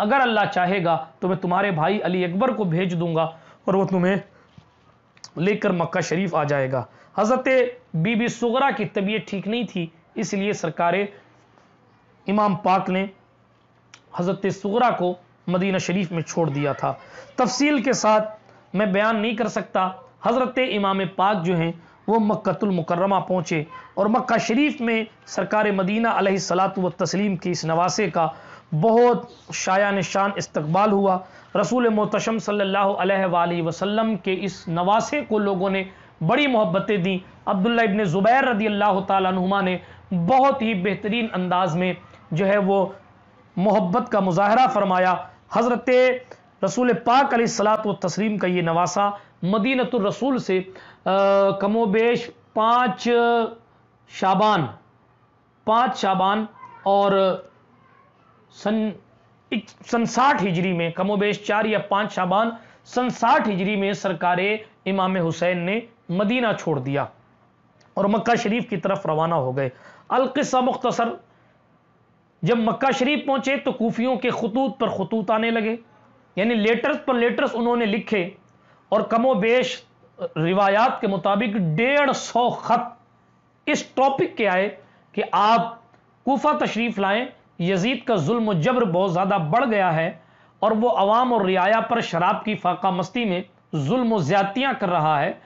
S1: अगर अल्लाह चाहेगा तो मैं तुम्हारे भाई अली अकबर को भेज दूंगा और वह तुम्हें लेकर मक्का शरीफ आ जाएगा हज़रत बीबी सुगरा की तबीयत ठीक नहीं थी इसलिए सरकार इमाम पाक ने हज़रत सुगरा को मदीना शरीफ में छोड़ दिया था तफसील के साथ मैं बयान नहीं कर सकता हज़रत इमाम पाक जो हैं वो मक्तुलमकरमा पहुँचे और मक्का शरीफ में सरकार मदीना सलात व तस्लीम की इस नवासे का बहुत शाया निशान इस्तबाल हुआ रसूल मोहतम सल्ला वसम के इस नवासे को लोगों ने बड़ी मोहब्बतें दी अब्दुल्ला इबन ज़ुबैर रदी अल्लाह तुमा ने बहुत ही बेहतरीन अंदाज में जो है वो मोहब्बत का मुजाहरा फरमाया हज़रत रसूल पाक सलात तस्लीम का ये नवासा मदीनतुल रसूल से कमोबेश पाँच शाबान पाँच शाबान और सन सन साठ हिजरी में कमोबेश चार या पाँच शाबान सन साठ हिजरी में सरकार इमाम हुसैन ने मदीना छोड़ दिया और मक्का शरीफ की तरफ रवाना हो गए अलकस्सा मुख्तसर जब मक्का शरीफ पहुंचे तो कूफियों के खतूत पर खतूत आने लगे यानी लेटर्स पर लेटर्स उन्होंने लिखे और कमो बेश रिवायात के मुताबिक डेढ़ सौ खत इस टॉपिक के आए कि आप कोफा तशरीफ लाएं यजीद का जुल्म जबर बहुत ज़्यादा बढ़ गया है और वो अवाम और रियाया पर शराब की फाका मस्ती में जुल्म ज्यादतियाँ कर रहा है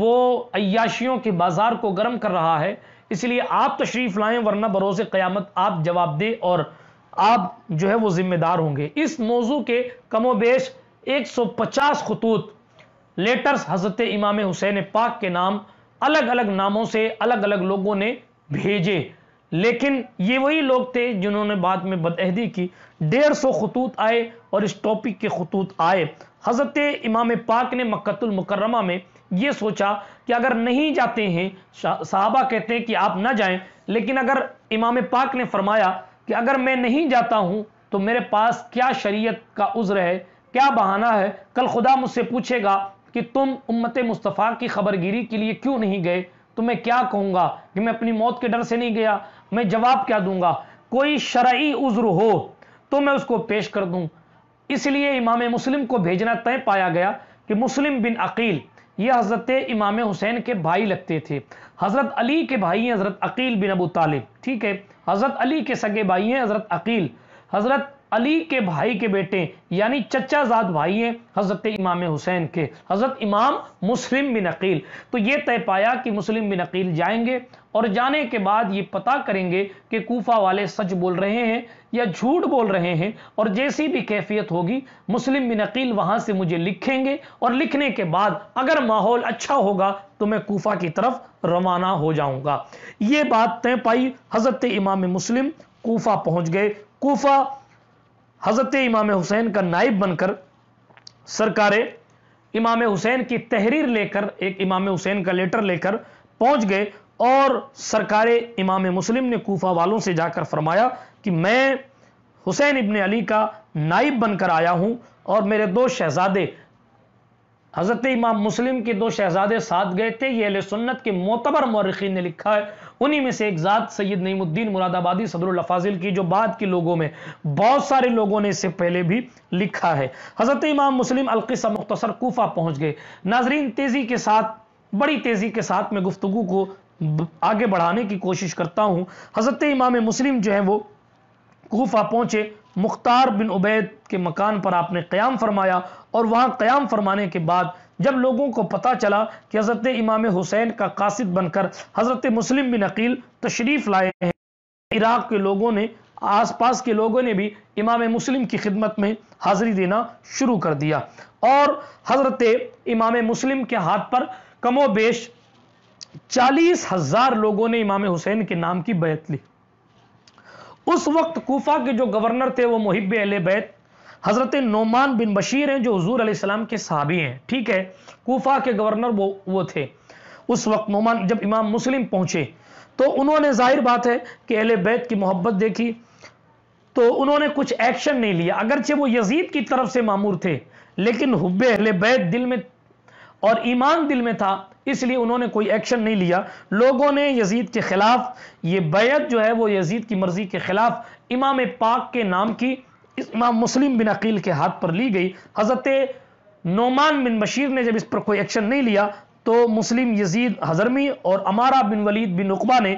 S1: वो अयाशियों के बाज़ार को गर्म कर रहा है इसलिए आप तशरीफ लाएं वरना भरोसे क्यामत आप जवाब दें और आप जो है वो जिम्मेदार होंगे इस मौजू के कमो बेश एक सौ पचास खतूत लेटर्स हजरत इमाम हुसैन पाक के नाम अलग अलग नामों से अलग अलग लोगों ने भेजे लेकिन ये वही लोग थे जिन्होंने बाद में बदअहदी की डेढ़ सौ खतूत आए और इस टॉपिक के खतूत आए हजरत इमाम पाक ने मक्तुल मुकरमा में ये सोचा कि अगर नहीं जाते हैं साहबा कहते हैं कि आप ना जाएं लेकिन अगर इमाम पाक ने फरमाया कि अगर मैं नहीं जाता हूं तो मेरे पास क्या शरीयत का उज्र है क्या बहाना है कल खुदा मुझसे पूछेगा कि तुम उम्मत मुस्तफ़ा की खबरगिरी के लिए क्यों नहीं गए तो मैं क्या कहूँगा कि मैं अपनी मौत के डर से नहीं गया मैं जवाब क्या दूंगा कोई शरा उज्र हो तो मैं उसको पेश कर दूँ इसलिए इमाम मुस्लिम को भेजना तय पाया गया कि मुस्लिम बिन अकील ये हज़रत इमाम हुसैन के भाई लगते थे हज़रत अली के भाई हैं हज़रत अकील बिन अबू तालिब ठीक है हज़रत अली के सगे भाई हैं हज़रत अकील हज़रत अली के भाई के बेटे यानी जाद भाई हैं हज़रत इमाम हुसैन के हज़रत इमाम मुस्लिम बिन अकील तो ये तय पाया कि मुस्लिम बिन अकील जाएंगे और जाने के बाद ये पता करेंगे कि कोफा वाले सच बोल रहे हैं या झूठ बोल रहे हैं और जैसी भी कैफियत होगी मुस्लिम बिन अकील वहाँ से मुझे लिखेंगे और लिखने के बाद अगर माहौल अच्छा होगा तो मैं कोफा की तरफ रवाना हो जाऊँगा ये बात तय पाई हज़रत इमाम मुस्लिम कोफा पहुँच गए कोफा हज़रत इमाम हुसैन का नाइब बनकर सरकारें इमाम हुसैन की तहरीर लेकर एक इमाम हुसैन का लेटर लेकर पहुंच गए और सरकार इमाम मुस्लिम ने कोफा वालों से जाकर फरमाया कि मैं हुसैन इबन अली का नाइब बनकर आया हूं और मेरे दो शहजादे हज़रत इमाम मुस्लिम के दो शहजादे साथ गए थे ये अल सुन्नत के मोतबर मौरखीन ने लिखा है उन्हीं में से एक ज़ात सैयद नईमुद्दीन मुरादाबादी सदरफाजिल की जो बाद के लोगों में बहुत सारे लोगों ने इससे पहले भी लिखा है हज़रत इमाम मुस्लिम अलकिसा मुख्तसर कोफा पहुंच गए नाजरीन तेज़ी के साथ बड़ी तेज़ी के साथ में गुफ्तु को आगे बढ़ाने की कोशिश करता हूँ हज़रत इमाम मुस्लिम जो है वो कोफा पहुँचे मुख्तार बिन उबैद के मकान पर आपने क़्याम फरमाया और वहाँ क़्याम फरमाने के बाद जब लोगों को पता चला कि हज़रत इमाम हुसैन का कासिद बनकर हज़रत मुस्लिम बिन अकील तशरीफ़ लाए हैं इराक़ के लोगों ने आसपास के लोगों ने भी इमाम मुस्लिम की खिदमत में हाज़िरी देना शुरू कर दिया और हज़रत इमाम मुस्लिम के हाथ पर कमो बेश चालीस हजार लोगों ने इमाम हुसैन के नाम की बैत ली उस वक्त कोफा के जो गवर्नर थे वो मुहिब अल बैत हजरत नोमान बिन बशीर हैं जो हजूर आसमाम के सहाबी हैं ठीक है कोफा के गवर्नर वो वो थे उस वक्त नोमान जब इमाम मुस्लिम पहुंचे तो उन्होंने जाहिर बात है कि अहल बैत की मोहब्बत देखी तो उन्होंने कुछ एक्शन नहीं लिया अगरचे वो यजीद की तरफ से मामूर थे लेकिन हुब अहल बैत दिल में और ईमान दिल में था इसलिए उन्होंने कोई एक्शन नहीं लिया लोगों ने यजीद के खिलाफ ये बैत जो है वो यजीद की मर्जी के खिलाफ इमाम पाक के नाम की इमाम मुस्लिम बिन अकील के हाथ पर ली गई हजरत नोमान बिन बशीर ने जब इस पर कोई एक्शन नहीं लिया तो मुस्लिम यजीद हजरमी और अमारा बिन वलीद बिन उकबा ने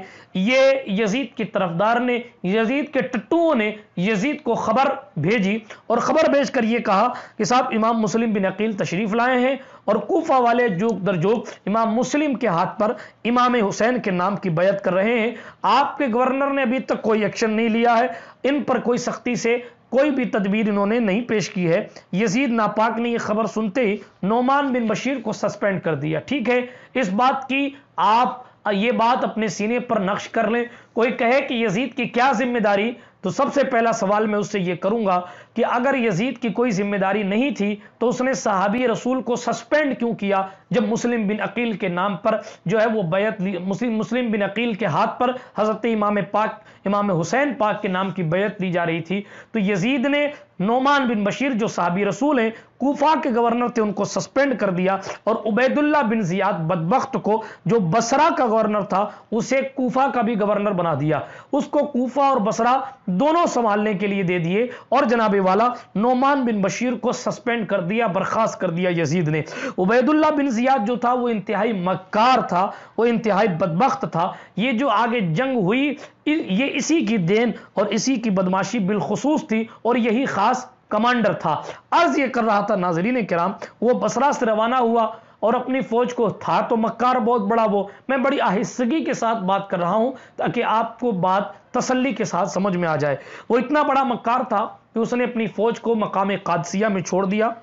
S1: यह यजीद की तरफदार ने यजीद के टट्टुओं ने यजीद को खबर भेजी और ख़बर भेजकर यह कहा कि साहब इमाम मुस्लिम बिन अकील तशरीफ़ लाए हैं और कोफा वाले जोक दर जोक इमाम मुस्लिम के हाथ पर इमाम हुसैन के नाम की बैत कर रहे हैं आपके गवर्नर ने अभी तक कोई एक्शन नहीं लिया है इन पर कोई सख्ती से कोई भी तदबीर इन्होंने नहीं पेश की है यजीद नापाक ने यह खबर सुनते ही नोमान बिन बशीर को सस्पेंड कर दिया ठीक है इस बात की आप ये बात अपने सीने पर नक्श कर लें कोई कहे कि यजीद की क्या जिम्मेदारी तो सबसे पहला सवाल मैं उससे ये करूंगा कि अगर यजीद की कोई जिम्मेदारी नहीं थी तो उसने सहाबी रसूल को सस्पेंड क्यों किया जब मुस्लिम बिन अकील के नाम पर जो है वो बैत मुस्लिम मुस्लिम बिन अकील के हाथ पर हजरत इमाम पाक इमाम हुसैन पाक के नाम की बैत ली जा रही थी तो यजीद ने नोमान बिन बशीर जो साहबी रसूल हैं कोफा के गवर्नर थे उनको सस्पेंड कर दिया और उबैदुल्ला बिन जियाद बदबख्त को जो बसरा का गवर्नर था उसे कोफा का भी गवर्नर बना दिया उसको कोफा और बसरा दोनों संभालने के लिए दे दिए और जनाबे वाला नोमान बिन बशीर को सस्पेंड कर दिया बर्खास्त कर दिया यजीद ने उबैदुल्ला बिन जियाद जो था वो इंतहाई मक्कार था वो इंतहाई बदबख्त था ये जो आगे जंग हुई ये इसी की देन और इसी की बदमाशी बिलखसूस थी और यही खास कमांडर था अर्ज ये कर रहा था नाजरीन कराम वो बसरा से रवाना हुआ और अपनी फौज को था तो मक्कार बहुत बड़ा वो मैं बड़ी आहिस्तगी के साथ बात कर रहा हूं ताकि आपको बात तसल्ली के साथ समझ में आ जाए वो इतना बड़ा मक्कार था कि उसने अपनी फौज को मकाम कादसिया में छोड़ दिया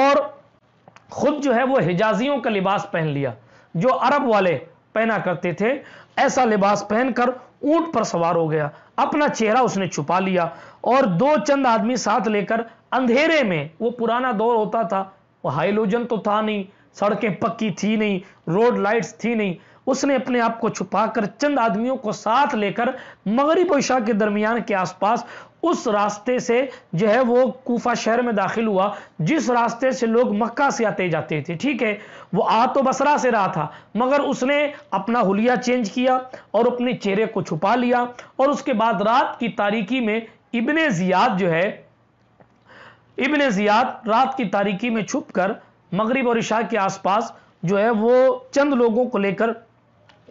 S1: और खुद जो है वो हिजाजियों का लिबास पहन लिया जो अरब वाले पहना करते थे ऐसा लिबास पहनकर ऊंट पर सवार हो गया अपना चेहरा उसने छुपा लिया और दो चंद आदमी साथ लेकर अंधेरे में वो पुराना दौर होता था वो हाइलोजन तो था नहीं सड़कें पक्की थी नहीं रोड लाइट्स थी नहीं उसने अपने आप को छुपाकर चंद आदमियों को साथ लेकर मगरब ईशा के दरमियान के आसपास उस रास्ते से जो है वो कोफा शहर में दाखिल हुआ जिस रास्ते से लोग मक्का से आते जाते थे ठीक है वो आ तो बसरा से रहा था मगर उसने अपना हुलिया चेंज किया और अपने चेहरे को छुपा लिया और उसके बाद रात की तारीकी में इबन जियाद जो है इबन जियाद रात की तारीकी में छुप कर मगरब और ईशा के आसपास जो है वो चंद लोगों को लेकर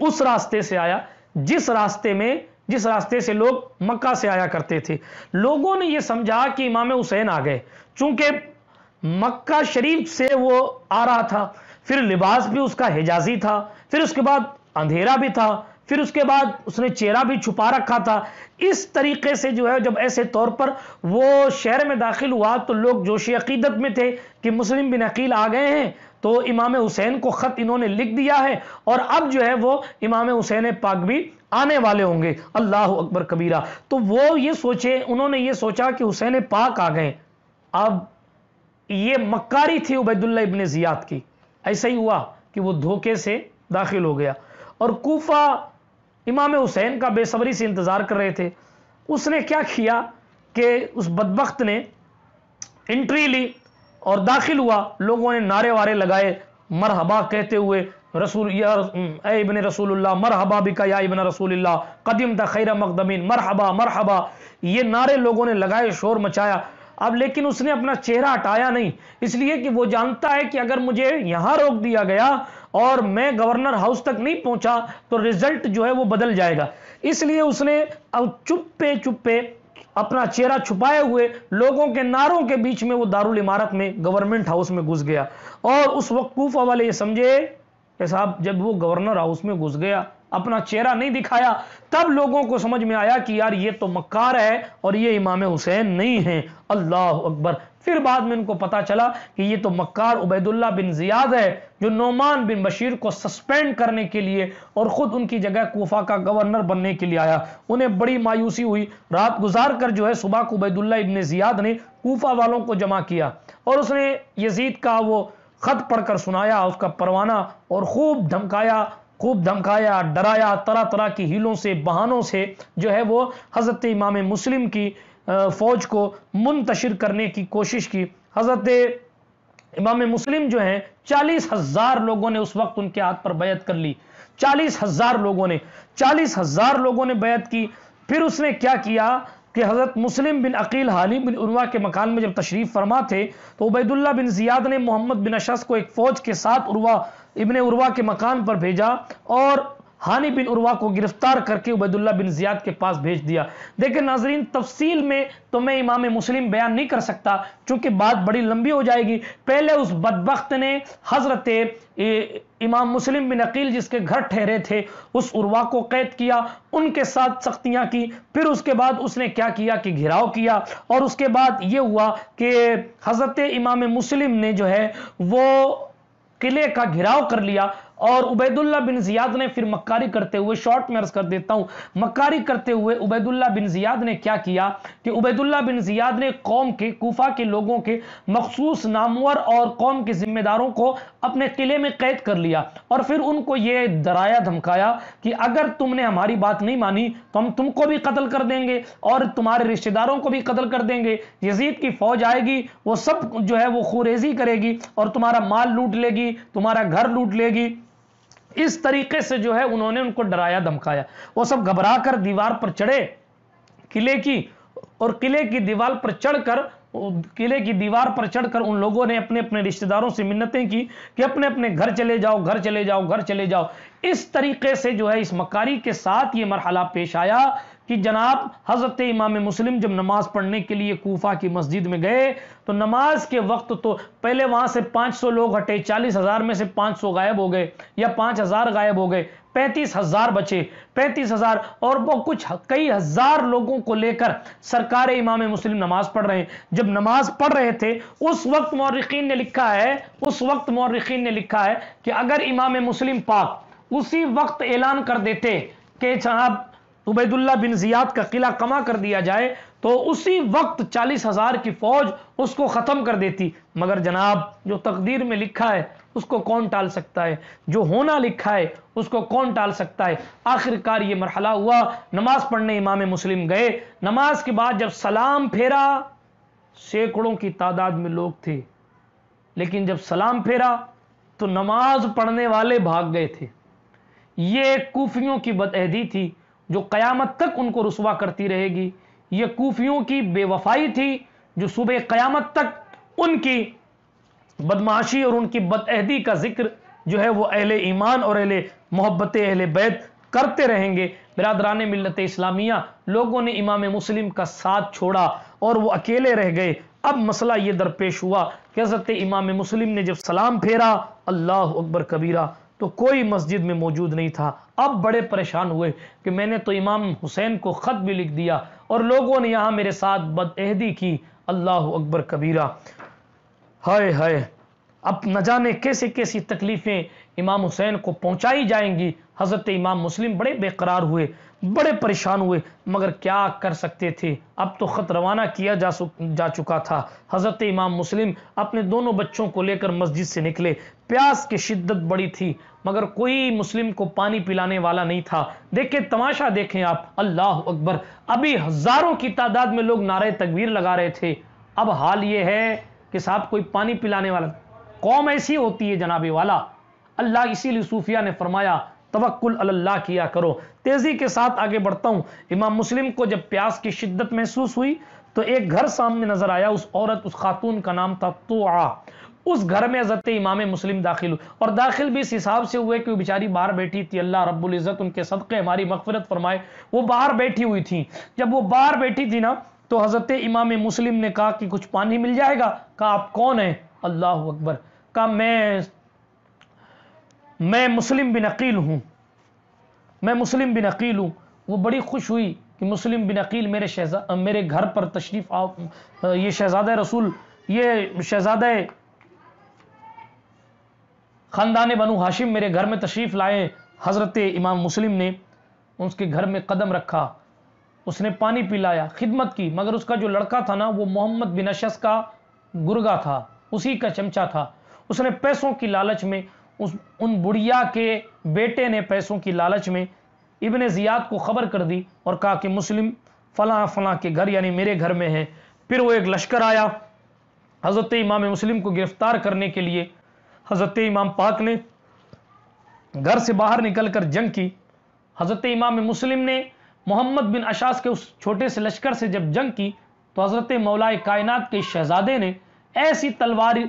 S1: उस रास्ते से आया जिस रास्ते में जिस रास्ते से लोग मक्का से आया करते थे लोगों ने यह समझा कि इमाम हुसैन आ गए चूंकि मक्का शरीफ से वो आ रहा था फिर लिबास भी उसका हिजाजी था फिर उसके बाद अंधेरा भी था फिर उसके बाद उसने चेहरा भी छुपा रखा था इस तरीके से जो है जब ऐसे तौर पर वो शहर में दाखिल हुआ तो लोग जोशी अकीदत में थे कि मुस्लिम बिन अकील आ गए हैं तो इमाम हुसैन को ख़त इन्होंने लिख दिया है और अब जो है वो इमाम हुसैन पाक भी आने वाले होंगे अल्लाह अकबर कबीरा तो वो ये सोचे उन्होंने ये सोचा कि हुसैन पाक आ गए अब ये मक्कारी थी उबैदुल्ला इबन जियाद की ऐसा ही हुआ कि वो धोखे से दाखिल हो गया और कूफा इमाम हुसैन का बेसब्री से इंतज़ार कर रहे थे उसने क्या किया कि उस बदबख्त ने एंट्री ली और दाखिल हुआ लोगों ने नारे वारे लगाए मरहबा कहते हुए रसूल या इबन रसूलुल्लाह मरहबा बिका या इबन रसूलुल्लाह कदीम था खैर मकदमीन मरहबा मरहबा ये नारे लोगों ने लगाए शोर मचाया अब लेकिन उसने अपना चेहरा हटाया नहीं इसलिए कि वो जानता है कि अगर मुझे यहाँ रोक दिया गया और मैं गवर्नर हाउस तक नहीं पहुंचा तो रिजल्ट जो है वो बदल जाएगा इसलिए उसने अब चुप्पे चुप्पे अपना चेहरा छुपाए हुए लोगों के नारों के बीच में वो दारुल इमारत में गवर्नमेंट हाउस में घुस गया और उस वक्त कूफा वाले ये समझे साहब जब वो गवर्नर हाउस में घुस गया अपना चेहरा नहीं दिखाया तब लोगों को समझ में आया कि यार ये तो मक्कार है और ये इमाम हुसैन नहीं है अल्लाह अकबर फिर बाद में इनको पता चला कि ये तो मक्कार उबैदुल्ला बिन जियाद है जो नोमान बिन बशीर को सस्पेंड करने के लिए और ख़ुद उनकी जगह कोफा का गवर्नर बनने के लिए आया उन्हें बड़ी मायूसी हुई रात गुजार कर जो है सुबह को उबैदुल्ला इबन जियाद ने कोफा वालों को जमा किया और उसने यजीद का वो ख़त पढ़कर सुनाया उसका परवाना और खूब धमकाया खूब धमकाया डराया तरह तरह की हीलों से बहानों से जो है वो हज़रत इमाम मुस्लिम की फ़ौज को मुंतशिर करने की कोशिश की हज़रत इमाम मुस्लिम जो हैं चालीस हज़ार लोगों ने उस वक्त उनके हाथ पर बैत कर ली चालीस हज़ार लोगों ने चालीस हज़ार लोगों ने बैत की फिर उसने क्या किया कि हज़रत मुस्लिम बिन अकील हाली बिन उर्वा के मकान में जब तशरीफ़ फरमा थे तो उबैदुल्ला बिन ज़ियाद ने मोहम्मद बिन अशस को एक फ़ौज के साथ उर्वा इबन उर्वा के मकान पर भेजा और हानि बिन उर्वा को गिरफ्तार करके उबैदुल्ला बिन जियाद के पास भेज दिया देखिए नाजरीन तफसील में तो मैं इमाम मुस्लिम बयान नहीं कर सकता चूंकि बात बड़ी लंबी हो जाएगी पहले उस बदबख्त ने हजरत इमाम मुस्लिम बिन अकील जिसके घर ठहरे थे उस उर्वा को कैद किया उनके साथ सख्तियां की फिर उसके बाद उसने क्या किया कि घिराव किया और उसके बाद ये हुआ कि हजरत इमाम मुस्लिम ने जो है वो किले का घिराव कर लिया और उबैदुल्ला बिन जियाद ने फिर मक्कारी करते हुए शॉर्ट में अर्ज कर देता हूँ मक्कारी करते हुए उबैदुल्ला बिन जियाद ने क्या किया कि उबैदुल्ला बिन जियाद ने कौम के कोफा के लोगों के मखसूस नामवर और कौम के जिम्मेदारों को अपने किले में कैद कर लिया और फिर उनको ये डराया धमकाया कि अगर तुमने हमारी बात नहीं मानी तो हम तुमको भी कत्ल कर देंगे और तुम्हारे रिश्तेदारों को भी कत्ल कर देंगे यजीद की फौज आएगी वो सब जो है वो खुरेजी करेगी और तुम्हारा माल लूट लेगी तुम्हारा घर लूट लेगी इस तरीके से जो है उन्होंने उनको डराया धमकाया वो सब घबरा कर दीवार पर चढ़े किले की और किले की दीवार पर चढ़कर किले की दीवार पर चढ़कर उन लोगों ने अपने अपने रिश्तेदारों से मिन्नतें की कि अपने अपने घर चले जाओ घर चले जाओ घर चले जाओ इस तरीके से जो है इस मकारी के साथ ये मरहला पेश आया कि जनाब हज़रत इमाम मुस्लिम जब नमाज पढ़ने के लिए कोफा की मस्जिद में गए तो नमाज के वक्त तो पहले वहां से 500 लोग हटे चालीस हजार में से 500 गायब हो गए या 5000 गायब हो गए पैंतीस हजार बचे पैंतीस हजार और वो कुछ कई हजार लोगों को लेकर सरकार इमाम मुस्लिम नमाज पढ़ रहे हैं जब नमाज पढ़ रहे थे उस वक्त मौरखीन ने लिखा है उस वक्त मौरखीन ने लिखा है कि अगर इमाम मुस्लिम पाक उसी वक्त ऐलान कर देते कि जनाब उबैदुल्ला बिन जियाद का किला कमा कर दिया जाए तो उसी वक्त चालीस हजार की फौज उसको खत्म कर देती मगर जनाब जो तकदीर में लिखा है उसको कौन टाल सकता है जो होना लिखा है उसको कौन टाल सकता है आखिरकार ये मरहला हुआ नमाज पढ़ने इमाम मुस्लिम गए नमाज के बाद जब सलाम फेरा सैकड़ों की तादाद में लोग थे लेकिन जब सलाम फेरा तो नमाज पढ़ने वाले भाग गए थे ये कूफियों की बदअहदी थी जो कयामत तक उनको रसुवा करती रहेगी यह कूफियों की बेवफाई थी जो सुबह क़यामत तक उनकी बदमाशी और उनकी बदअहदी का जिक्र जो है वो अहले ईमान और अहले मोहब्बत अहले बैत करते रहेंगे बिरादरान मिलत इस्लामिया लोगों ने इमाम मुस्लिम का साथ छोड़ा और वो अकेले रह गए अब मसला ये दरपेश हुआ कह सकते इमाम मुस्लिम ने जब सलाम फेरा अल्लाह अकबर कबीरा तो कोई मस्जिद में मौजूद नहीं था अब बड़े परेशान हुए कि मैंने तो इमाम हुसैन को ख़त भी लिख दिया और लोगों ने यहाँ मेरे साथ बदहदी की अल्लाह अकबर कबीरा हाय हाय अब न जाने कैसे कैसी तकलीफ़ें इमाम हुसैन को पहुँचाई जाएंगी हज़रत इमाम मुस्लिम बड़े बेकरार हुए बड़े परेशान हुए मगर क्या कर सकते थे अब तो ख़त रवाना किया जा जा चुका था हज़रत इमाम मुस्लिम अपने दोनों बच्चों को लेकर मस्जिद से निकले प्यास की शिद्दत बड़ी थी मगर कोई मुस्लिम को पानी पिलाने वाला नहीं था देखे तमाशा देखें आप अल्लाह अकबर अभी हजारों की तादाद में लोग नारे तकबीर लगा रहे थे अब हाल यह है कि साहब कोई पानी पिलाने वाला कौम ऐसी होती है जनाबे वाला अल्लाह इसीलिए सूफिया ने फरमाया तवक्ल अल्लाह किया करो तेजी के साथ आगे बढ़ता हूं इमाम मुस्लिम को जब प्यास की शिद्दत महसूस हुई तो एक घर सामने नजर आया उस औरत उस खातून का नाम था तो उस घर में हजरत इमाम मुस्लिम दाखिल हुए और दाखिल भी इस हिसाब से हुए कि वो बेचारी बाहर बैठी थी अल्लाह इज़्ज़त उनके सदक़े हमारी मकफरत फरमाए वो बाहर बैठी हुई थी जब वो बाहर बैठी थी ना तो हज़रत इमाम मुस्लिम ने कहा कि कुछ पानी मिल जाएगा कहा आप कौन हैं अल्लाह अकबर कहा मैं मैं मुस्लिम बिन अकील हूँ मैं मुस्लिम बिन अकील हूँ वो बड़ी खुश हुई कि मुस्लिम बिन अकील मेरे शहजा मेरे घर पर तशरीफ़ आ ये शहजादा रसूल ये शहजादा ख़ानदान बनु हाशिम मेरे घर में तशरीफ़ लाए हज़रत इमाम मुस्लिम ने उसके घर में कदम रखा उसने पानी पिलाया खिदमत की मगर उसका जो लड़का था ना वो मोहम्मद बिन अशस का गुरगा था उसी का चमचा था उसने पैसों की लालच में उस उन बुढ़िया के बेटे ने पैसों की लालच में इबन ज़ियाद को ख़बर कर दी और कहा कि मुस्लिम फ़लाँ फ़लाँ के घर यानी मेरे घर में है फिर वो एक लश्कर आया हज़रत इमाम मुस्लिम को गिरफ़्तार करने के लिए हज़रत इमाम पाक ने घर से बाहर निकलकर जंग की हज़रत इमाम मुस्लिम ने मोहम्मद बिन अशास के उस छोटे से लश्कर से जब जंग की तो हज़रत मौलाए कायनात के शहजादे ने ऐसी तलवार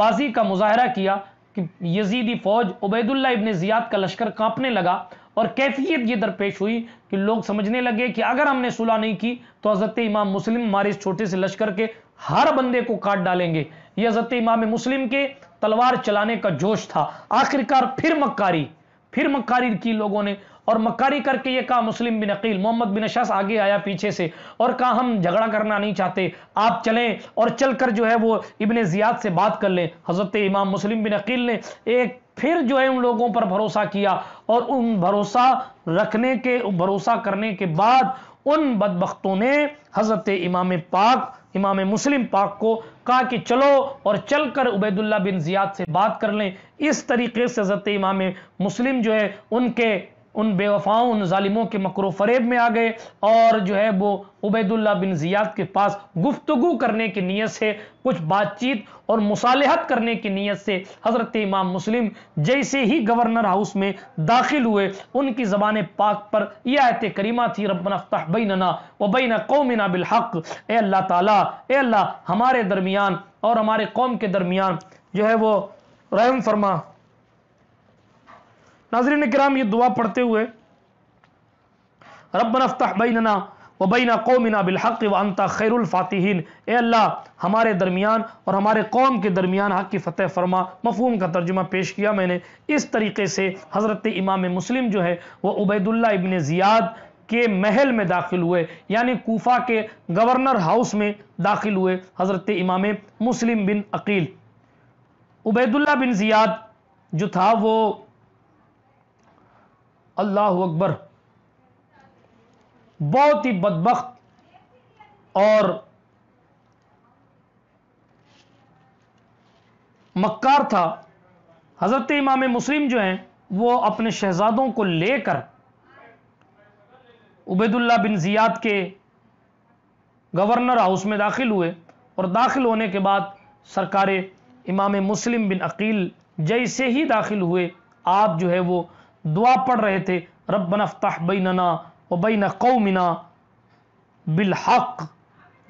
S1: बाजी का मुजाहरा किया कि यजीदी फौज उबैदुल्ला इब्ने जियाद का लश्कर कांपने लगा और कैफियत ये दरपेश हुई कि लोग समझने लगे कि अगर हमने सुलह नहीं की तो हज़रत इमाम मुस्लिम हमारे इस छोटे से लश्कर के हर बंदे को काट डालेंगे ये हज़रत इमाम मुस्लिम के तलवार चलाने का जोश था आखिरकार फिर मक्कारी फिर मक्कारी की लोगों ने और मक्कारी करके ये कहा मुस्लिम बिन अकील मोहम्मद बिन अशास आगे आया पीछे से और कहा हम झगड़ा करना नहीं चाहते आप चलें और चलकर जो है वो इबन जियाद से बात कर लें हजरत इमाम मुस्लिम बिन अकील ने एक फिर जो है उन लोगों पर भरोसा किया और उन भरोसा रखने के भरोसा करने के बाद उन बदबख्तों ने हजरत इमाम पाक इमाम मुस्लिम पाक को कहा कि चलो और चलकर उबैदुल्ला बिन जियाद से बात कर लें इस तरीके से हजरत इमाम मुस्लिम जो है उनके उन बेवफाओं उन जालिमों के मकर फरेब में आ गए और जो है वो उबैदुल्ला बिन जियाद के पास गुफ्तगु करने की नीयत से कुछ बातचीत और मुसालहत करने की नीयत से हज़रत इमाम मुस्लिम जैसे ही गवर्नर हाउस में दाखिल हुए उनकी ज़बान पाक पर यह आयत करीमा थी रबनफ्ता बैनना व बैन कौमिना बिलहक ए अल्लाह ताला ए अल्लाह हमारे दरमियान और हमारे कौम के दरमियान जो है वो रहम फरमा नाजरीन कराम ये दुआ पढ़ते हुए रब नफ्तः बैनना व बैना कौमिना बिलहक़ व अंता खैरुल खैरफातिन ए अल्लाह हमारे दरमियान और हमारे कौम के दरमियान हक़ की फतेह फरमा मफहूम का तर्जुमा पेश किया मैंने इस तरीके से हज़रत इमाम मुस्लिम जो है वह उबैदुल्ला इबन ज़ियाद के महल में दाखिल हुए यानी कोफा के गवर्नर हाउस में दाखिल हुए हज़रत इमाम Muslim bin Aqeel Ubaidullah bin Ziyad जो था वो अल्लाह अकबर बहुत ही बदबخت और मक्कार था हज़रत इमाम मुस्लिम जो हैं वो अपने शहजादों को लेकर उबैदुल्ला बिन जियाद के गवर्नर हाउस में दाखिल हुए और दाखिल होने के बाद सरकार इमाम मुस्लिम बिन अकील जैसे ही दाखिल हुए आप जो है वो दुआ पढ़ रहे थे रबन अफ्ताह बैनना व कौमिना बिलहक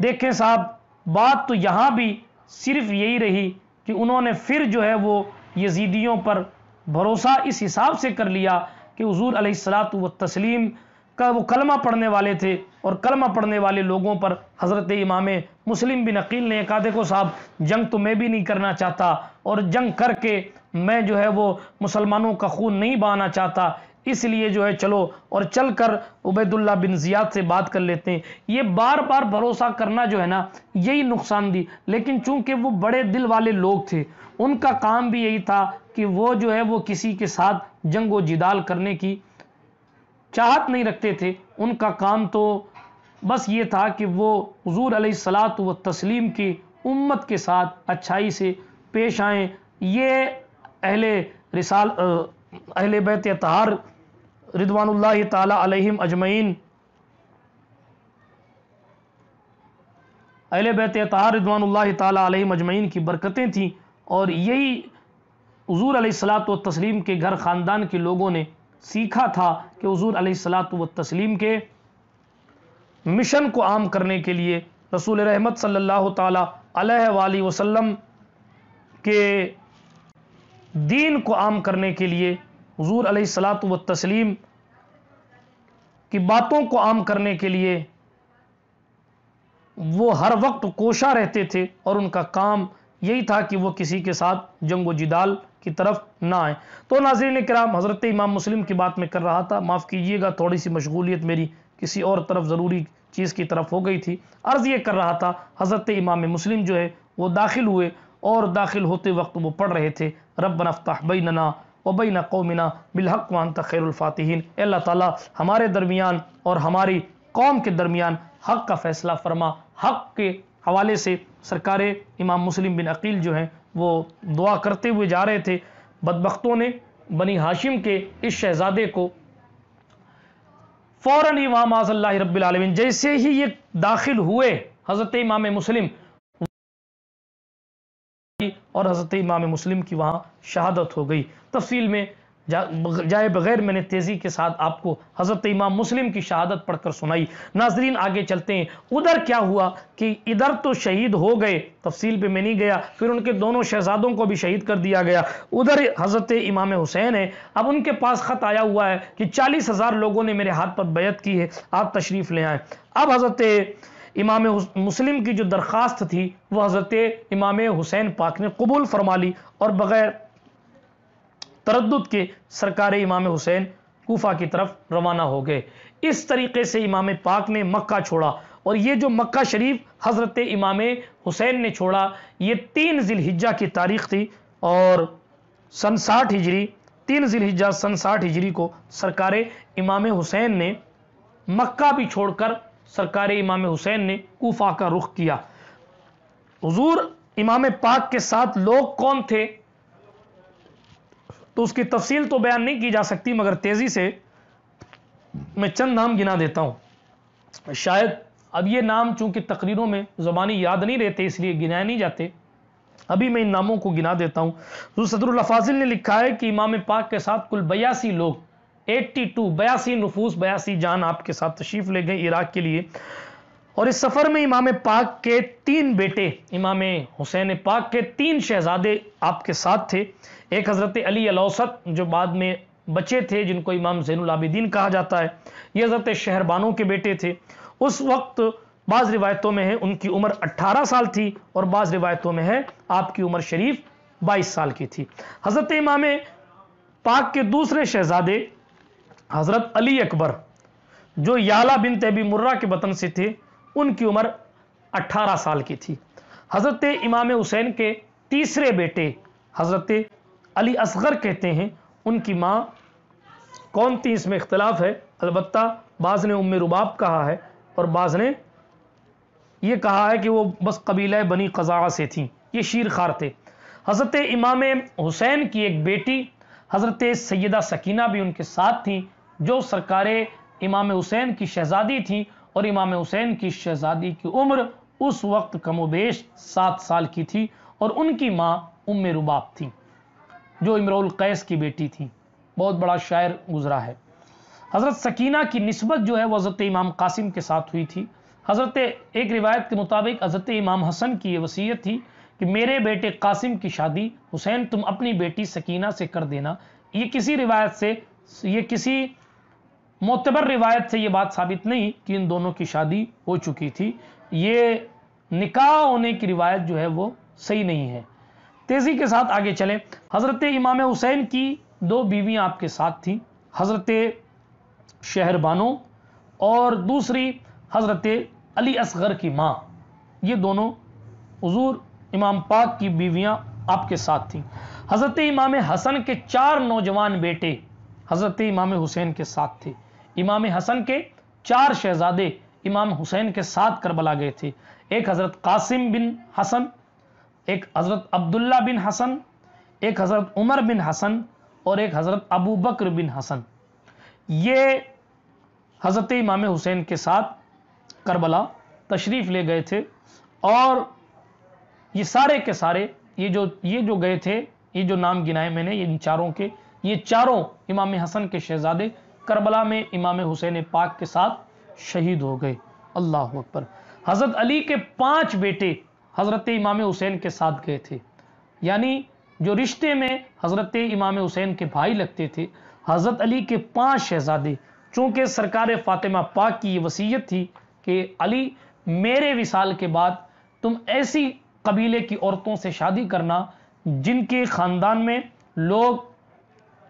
S1: देखें साहब बात तो यहाँ भी सिर्फ यही रही कि उन्होंने फिर जो है वो यजीदियों पर भरोसा इस हिसाब से कर लिया कि हजूर अलैहिस्सलातु व तस्लीम का वो कलमा पढ़ने वाले थे और कलमा पढ़ने वाले लोगों पर हज़रत इमाम मुस्लिम बिन अकील ने कहा देखो साहब जंग तो मैं भी नहीं करना चाहता और जंग करके मैं जो है वो मुसलमानों का खून नहीं बहाना चाहता इसलिए जो है चलो और चल कर उबैदुल्ला बिन जियाद से बात कर लेते हैं ये बार बार भरोसा करना जो है ना यही नुकसान दी लेकिन चूंकि वो बड़े दिल वाले लोग थे उनका काम भी यही था कि वो जो है वो किसी के साथ जंग व जिदाल करने की चाहत नहीं रखते थे उनका काम तो बस ये था कि वो हजूर सलात व तस्लीम की उम्मत के साथ अच्छाई से पेश आएँ ये अहले रिसाल अहल बैत तहार रिदवानुल्ला तम अजमैन अहल बैत तहार रिदवानुल्ला तम अजमैन की बरकतें थीं और यही हजूर सलात व तस्लीम के घर ख़ानदान के लोगों ने सीखा था कि हजूर सलात व तस्लीम के मिशन को आम करने के लिए रसूल रहमत सल्लल्लाहु अलैहि वसल्लम के दीन को आम करने के लिए हजूर सलात व तस्लीम की बातों को आम करने के लिए वो हर वक्त कोशा रहते थे और उनका काम यही था कि वो किसी के साथ जंग जिदाल की तरफ ना आए तो नाजरीन कराम हज़रत इमाम मुस्लिम की बात में कर रहा था माफ़ कीजिएगा थोड़ी सी मशगूलियत मेरी किसी और तरफ ज़रूरी चीज़ की तरफ हो गई थी अर्ज़ ये कर रहा था हज़रत इमाम मुस्लिम जो है वो दाखिल हुए और दाखिल होते वक्त वो पढ़ रहे थे रब नफ्ताह बई वबैन कौमिना बिलहक वान तखैरफातहन अल्लाह ताला हमारे दरमियान और हमारी कौम के दरमियान हक का फ़ैसला फरमा हक के हवाले से सरकार इमाम मुस्लिम बिन अकील जो हैं वो दुआ करते हुए जा रहे थे बदबख्तों ने बनी हाशिम के इस शहज़ादे को ही इमाम आज़ल्ला रबालमीन जैसे ही ये दाखिल हुए हज़रत इमाम मुस्लिम और हज़रत इमाम मुस्लिम की वहां शहादत हो गई तफसील में जाए बगैर मैंने तेजी के साथ आपको हजरत इमाम मुस्लिम की शहादत पढ़कर सुनाई नाजरीन आगे चलते हैं उधर क्या हुआ कि इधर तो शहीद हो गए तफसील पे मैं नहीं गया फिर उनके दोनों शहजादों को भी शहीद कर दिया गया उधर हजरत इमाम हुसैन है अब उनके पास खत आया हुआ है कि चालीस हजार लोगों ने मेरे हाथ पर बैत की है आप तशरीफ ले आए अब हजरत इमाम मुस्लिम की जो दरख्वास्त थी वह हजरत इमाम हुसैन पाक ने कबूल फरमा ली और बगैर तरद के सरकार इमाम हुसैन कोफा की तरफ रवाना हो गए इस तरीके से इमाम पाक ने मक्का छोड़ा और ये जो मक्का शरीफ हज़रत इमाम हुसैन ने छोड़ा ये तीन जिलहिजा की तारीख थी और सन साठ हिजरी तीन जिलहिजा सन साठ हिजरी को सरकार इमाम हुसैन ने मक्का भी छोड़कर सरकार इमाम हुसैन ने कोफा का रुख किया हजूर इमाम पाक के साथ लोग कौन थे तो उसकी तफसील तो बयान नहीं की जा सकती मगर तेज़ी से मैं चंद नाम गिना देता हूं शायद अब ये नाम चूंकि तकरीरों में ज़बानी याद नहीं रहते इसलिए गिनाए नहीं जाते अभी मैं इन नामों को गिना देता हूं जो सदरफाजिल ने लिखा है कि इमाम पाक के साथ कुल बयासी लोग 82 बयासी नफूस बयासी जान आपके साथ तशीफ ले गए इराक के लिए और इस सफ़र में इमाम पाक के तीन बेटे इमाम हुसैन पाक के तीन शहजादे आपके साथ थे एक हज़रत अली अलौसत जो बाद में बचे थे जिनको इमाम जैनिदीन कहा जाता है ये हज़रत शहरबानों के बेटे थे उस वक्त बाज़ रिवायतों में है उनकी उम्र 18 साल थी और बाज़ रिवायतों में है आपकी उम्र शरीफ 22 साल की थी हज़रत इमाम पाक के दूसरे शहजादे हज़रत अली अकबर जो याला बिन तेबी मुर्रा के वतन से थे उनकी उम्र 18 साल की थी हज़रत इमाम हुसैन के तीसरे बेटे हज़रत अली असगर कहते हैं उनकी माँ कौन थी इसमें इख्तलाफ है अलबत् बाज़ ने उम रुबाब कहा है और बाज़ ने यह कहा है कि वो बस कबीला बनी कज़ा से थी ये शीर खार थे हज़रत इमाम हुसैन की एक बेटी हज़रत सैदा सकीना भी उनके साथ थी जो सरकार इमाम हुसैन की शहज़ादी थी और इमाम हुसैन की शहज़ादी की उम्र उस वक्त कमोबेश सात साल की थी और उनकी माँ उम रुबाब थी जो इमरुल कैस की बेटी थी बहुत बड़ा शायर गुजरा है हज़रत सकीना की नस्बत जो है वह हज़रत इमाम कासिम के साथ हुई थी हज़रत एक रिवायत के मुताबिक हज़रत इमाम हसन की ये वसीयत थी कि मेरे बेटे कासिम की शादी हुसैन तुम अपनी बेटी सकीना से कर देना ये किसी रिवायत से ये किसी मोतबर रिवायत से ये बात साबित नहीं कि इन दोनों की शादी हो चुकी थी ये निकाह होने की रिवायत जो है वो सही नहीं है तेज़ी के साथ आगे चले हज़रत इमाम हुसैन की दो बीवियाँ आपके साथ थीं हज़रत शहर बानो और दूसरी हज़रत अली असगर की माँ ये दोनों हजूर इमाम पाक की बीवियाँ आपके साथ थीं हज़रत इमाम हसन के चार नौजवान बेटे हज़रत इमाम हुसैन के साथ थे इमाम हसन के चार शहजादे इमाम हुसैन के साथ करबला गए थे एक हज़रत कासिम बिन हसन एक हज़रत अब्दुल्ला बिन हसन एक हज़रत उमर बिन हसन और एक हज़रत अबू बकर बिन हसन ये हज़रत इमाम हुसैन के साथ करबला तशरीफ़ ले गए थे और ये सारे के सारे ये जो ये जो गए थे ये जो नाम गिनाए मैंने इन चारों के ये चारों इमाम हसन के शहजादे करबला में इमाम हुसैन पाक के साथ शहीद हो गए अल्लाह अकबर हज़रत अली के पांच बेटे हज़रत इमाम हुसैन के साथ गए थे यानी जो रिश्ते में हज़रत इमाम हुसैन के भाई लगते थे हज़रत अली के पांच शहजादे चूँकि सरकार फ़ातिमा पाक की ये वसीयत थी कि अली मेरे विसाल के बाद तुम ऐसी कबीले की औरतों से शादी करना जिनके ख़ानदान में लोग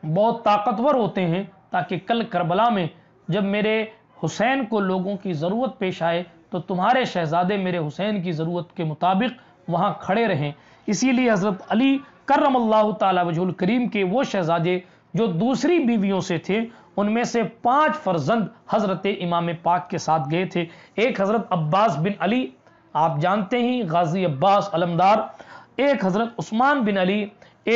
S1: बहुत ताकतवर होते हैं ताकि कल करबला में जब मेरे हुसैन को लोगों की ज़रूरत पेश आए तो तुम्हारे शहजादे मेरे हुसैन की ज़रूरत के मुताबिक वहां खड़े रहें इसीलिए हज़रत अली करम अल्लाह करीम के वो शहजादे जो दूसरी बीवियों से थे उनमें से पांच फर्जंद हज़रत इमाम पाक के साथ गए थे एक हज़रत अब्बास बिन अली आप जानते ही गाजी अब्बास अलमदार एक हज़रत उस्मान बिन अली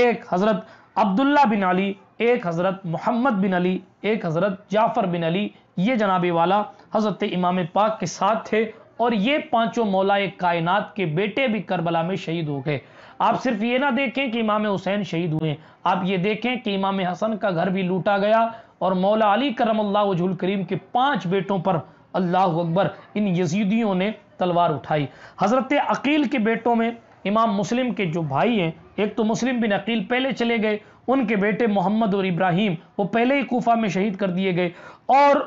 S1: एक हज़रत अब्दुल्ला बिन अली एक हज़रत मोहम्मद बिन अली एक हज़रत जाफ़र बिन अली ये जनाबे वाला हज़रत इमाम पाक के साथ थे और ये पांचों मौलाए कायनात के बेटे भी करबला में शहीद हो गए आप सिर्फ ये ना देखें कि इमाम हुसैन शहीद हुए आप ये देखें कि इमाम हसन का घर भी लूटा गया और मौला अली करम अल्लाह करीम के पांच बेटों पर अल्लाह अकबर इन यजीदियों ने तलवार उठाई हज़रत अकील के बेटों में इमाम मुस्लिम के जो भाई हैं एक तो मुस्लिम बिन अकील पहले चले गए उनके बेटे मोहम्मद और इब्राहिम वो पहले ही कोफा में शहीद कर दिए गए और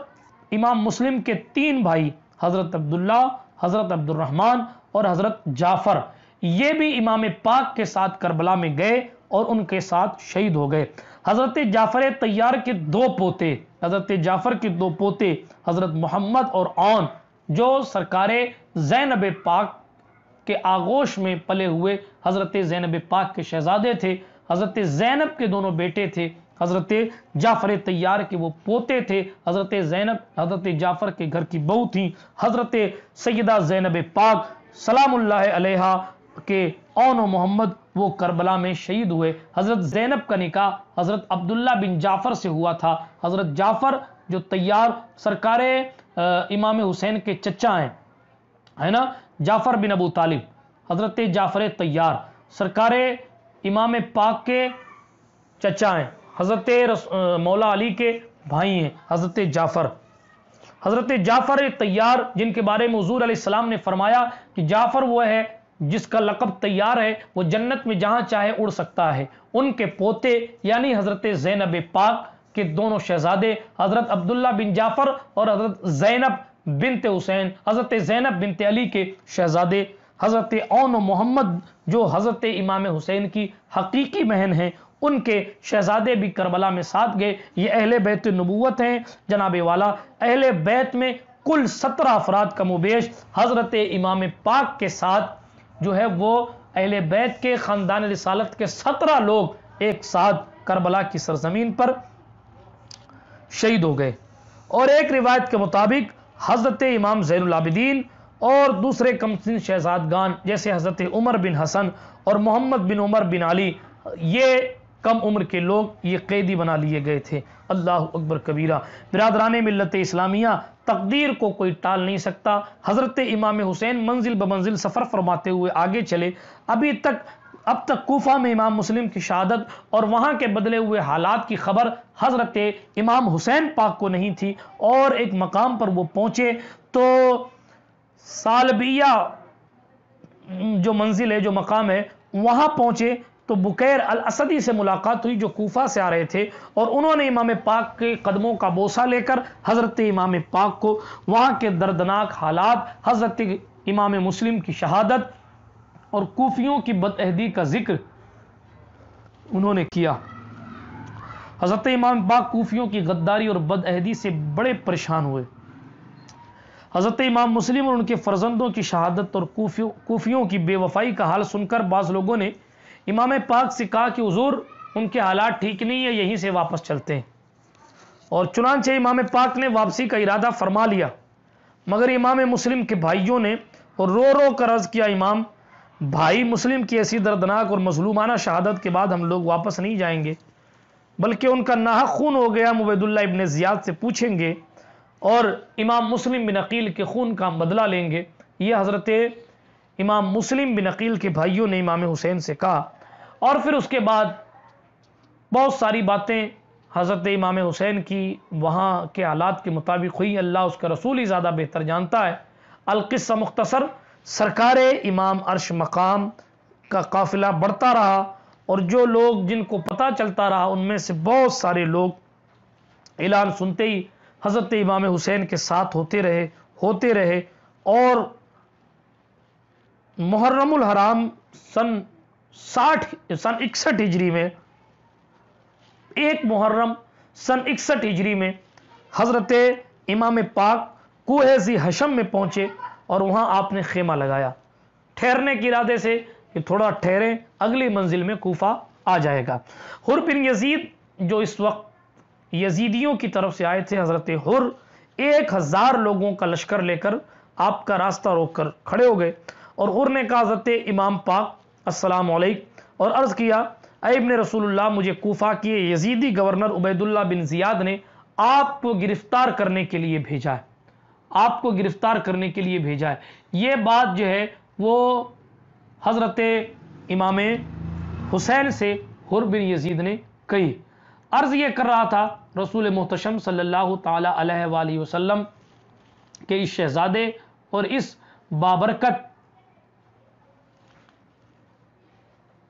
S1: इमाम मुस्लिम के तीन भाई हज़रत अब्दुल्ला हज़रत अब्दुलरहमान और हज़रत जाफ़र ये भी इमाम पाक के साथ करबला में गए और उनके साथ शहीद हो गए हज़रत जाफ़र तैयार के दो पोते हज़रत जाफ़र के दो पोते हज़रत मोहम्मद और ऑन जो सरकार जैनब पाक के आगोश में पले हुए हज़रत जैनब पाक के शहजादे थे हज़रत जैनब के दोनों बेटे थे हज़रत जाफ़र तैयार के वो पोते थे हज़रत जैनब हज़रत जाफ़र के घर की बहू थी हज़रत सैदा जैनब पाक सलाम्ला के ओन मोहम्मद वो करबला में शहीद हुए हज़रत जैनब का निका हज़रत अब्दुल्ला बिन जाफ़र से हुआ था हज़रत जाफ़र जो तैयार सरकार इमाम हुसैन के चचा हैं है ना जाफ़र बिन अबू तालिब हज़रत जाफ़र तैयार सरकार इमाम पाक के चचा हैं हज़रत मौला अली के भाई हैं हज़रत जाफ़र हज़रत जाफ़र एक तैयार जिनके बारे में हजूर आसमाम ने फरमाया कि जाफ़र वह है जिसका लकब तैयार है वो जन्नत में जहाँ चाहे उड़ सकता है उनके पोते यानी हज़रत जैनब पाक के दोनों शहजादे हज़रत अब्दुल्ला बिन जाफ़र और हज़रत जैनब बिनते हुसैन हज़रत जैनब बिनते अली के शहजादे हज़रत ओन मोहम्मद जो हज़रत इमाम हुसैन की हकीकी बहन हैं उनके शहजादे भी करबला में साथ गए ये अहल बैत नबूत हैं जनाब वाला अहल बैत में कुल सत्रह अफराद का मुबेश हज़रत इमाम पाक के साथ जो है वो अहल बैत के ख़ानदान रिसालत के सत्रह लोग एक साथ करबला की सरजमीन पर शहीद हो गए और एक रिवायत के मुताबिक हज़रत इमाम जैनलाबिदीन और दूसरे कमसिन शहजादगान जैसे हज़रत उमर बिन हसन और मोहम्मद बिन उमर बिन अली ये कम उम्र के लोग ये कैदी बना लिए गए थे अल्लाह अकबर कबीरा बिरादरान मिलत इस्लामिया तकदीर को कोई टाल नहीं सकता हज़रत इमाम हुसैन मंजिल ब मंजिल सफ़र फरमाते हुए आगे चले अभी तक अब तक कोफा में इमाम मुस्लिम की शहादत और वहाँ के बदले हुए हालात की खबर हज़रत इमाम हुसैन पाक को नहीं थी और एक मकाम पर वो पहुँचे तो सालबिया जो मंजिल है जो मकाम है वहाँ पहुँचे तो बुकैर अल असदी से मुलाकात हुई जो कोफा से आ रहे थे और उन्होंने इमाम पाक के कदमों का बोसा लेकर हज़रत इमाम पाक को वहां के दर्दनाक हालात हज़रत इमाम मुस्लिम की शहादत और कूफियों की बदअहदी का जिक्र उन्होंने किया हज़रत इमाम पाक कूफियों की गद्दारी और बदअहदी से बड़े परेशान हुए हज़रत इमाम मुस्लिम और उनके फर्जंदों की शहादत और कूफियों की बेवफाई का हाल सुनकर बाज़ लोगों ने इमाम पाक से कहा कि हजूर उनके हालात ठीक नहीं है यहीं से वापस चलते हैं और चुनानचे इमाम पाक ने वापसी का इरादा फरमा लिया मगर इमाम मुस्लिम के भाइयों ने और रो रो कर अर्ज किया इमाम भाई मुस्लिम की ऐसी दर्दनाक और मजलूमाना शहादत के बाद हम लोग वापस नहीं जाएंगे बल्कि उनका नाह खून हो गया मुबैदुल्ला इबन ज़ियाद से पूछेंगे और इमाम मुस्लिम बिन अकील के खून का बदला लेंगे ये हज़रत इमाम मुस्लिम बिन अकील के भाइयों ने इमाम हुसैन से कहा और फिर उसके बाद बहुत सारी बातें हज़रत इमाम हुसैन की वहाँ के हालात के मुताबिक हुई अल्लाह उसका रसूल ही ज़्यादा बेहतर जानता है अलक़स्सा मुख्तसर सरकार इमाम अर्श मकाम का काफिला बढ़ता रहा और जो लोग जिनको पता चलता रहा उनमें से बहुत सारे लोग ऐलान सुनते ही हज़रत इमाम हुसैन के साथ होते रहे होते रहे और मुहर्रमुल हराम सन साठ सन इकसठ हिजरी में एक मुहर्रम सन इकसठ हिजरी में हजरत इमाम पाक कुहे जी हशम में पहुंचे और वहां आपने खेमा लगाया ठहरने के इरादे से कि थोड़ा ठहरे अगली मंजिल में कोफा आ जाएगा हुर बिन यजीद जो इस वक्त यजीदियों की तरफ से आए थे हजरत हुर एक हजार लोगों का लश्कर लेकर आपका रास्ता रोककर खड़े हो गए और हुर ने कहा हजरत इमाम पाक अस्सलाम और अर्ज़ किया ने रसूलुल्लाह मुझे कोफा के Yazidi governor Ubaidullah bin Ziyad ने आपको गिरफ्तार करने के लिए भेजा है आपको गिरफ्तार करने के लिए भेजा है ये बात जो है वो हज़रत इमाम हुसैन से हुर बिन यजीद ने कही अर्ज़ ये कर रहा था रसूल मोहतशम सल्लल्लाहु ताला अलैहि वसल्लम के इस शहज़ादे और इस बाबरकत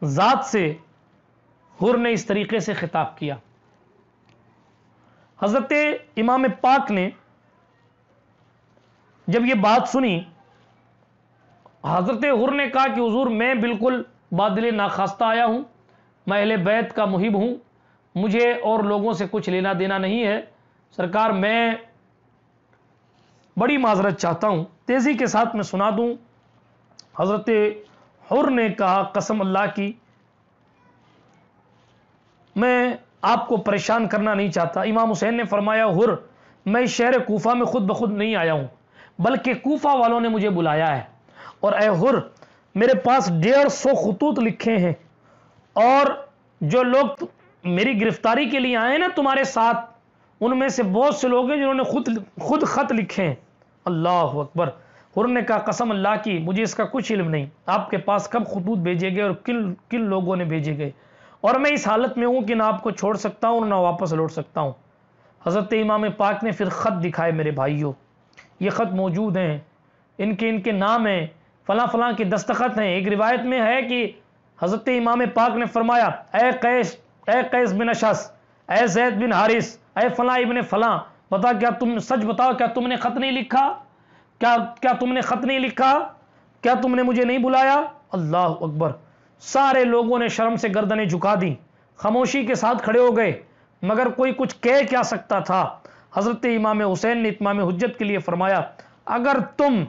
S1: ज़ात से हुर ने इस तरीके से खिताब किया हज़रत इमाम पाक ने जब यह बात सुनी हज़रत हुर ने कहा कि हजूर मैं बिल्कुल बादल नाखास्ता आया हूं मैं अहल बैत का मुहिब हूं मुझे और लोगों से कुछ लेना देना नहीं है सरकार मैं बड़ी माजरत चाहता हूं तेज़ी के साथ मैं सुना दूं हज़रत हुर ने कहा कसम अल्लाह की मैं आपको परेशान करना नहीं चाहता इमाम हुसैन ने फरमाया हुर मैं इस शहर कोफा में खुद ब खुद नहीं आया हूं बल्कि कोफा वालों ने मुझे बुलाया है और ए हुर मेरे पास डेढ़ सौ खतूत लिखे हैं और जो लोग मेरी गिरफ्तारी के लिए आए ना तुम्हारे साथ उनमें से बहुत से लोग हैं जिन्होंने खुद खुद खत लिखे हैं अल्लाह अकबर उन्होंने कहा कसम अल्लाह की मुझे इसका कुछ इल्म नहीं आपके पास कब खतूत भेजे गए और किन किन लोगों ने भेजे गए और मैं इस हालत में हूँ कि ना आपको छोड़ सकता हूँ और ना वापस लौट सकता हूँ हज़रत इमाम पाक ने फिर ख़त दिखाए मेरे भाइयों ये ख़त मौजूद हैं इनके इनके नाम हैं फ़लाँ फ़लाँ के दस्तखत हैं एक रिवायत में है कि हज़रत इमाम पाक ने फरमाया ए कैश ए कैश बिन अशस ए जैद बिन हारिस ए फ़लाँ इबन फ़लाँ बता क्या तुम सच बताओ क्या तुमने ख़त नहीं लिखा क्या क्या तुमने खत नहीं लिखा क्या तुमने मुझे नहीं बुलाया अल्लाह अकबर सारे लोगों ने शर्म से गर्दनें झुका दी खामोशी के साथ खड़े हो गए मगर कोई कुछ कह क्या सकता था हजरत इमाम हुसैन ने इतमाम हजत के लिए फरमाया अगर तुम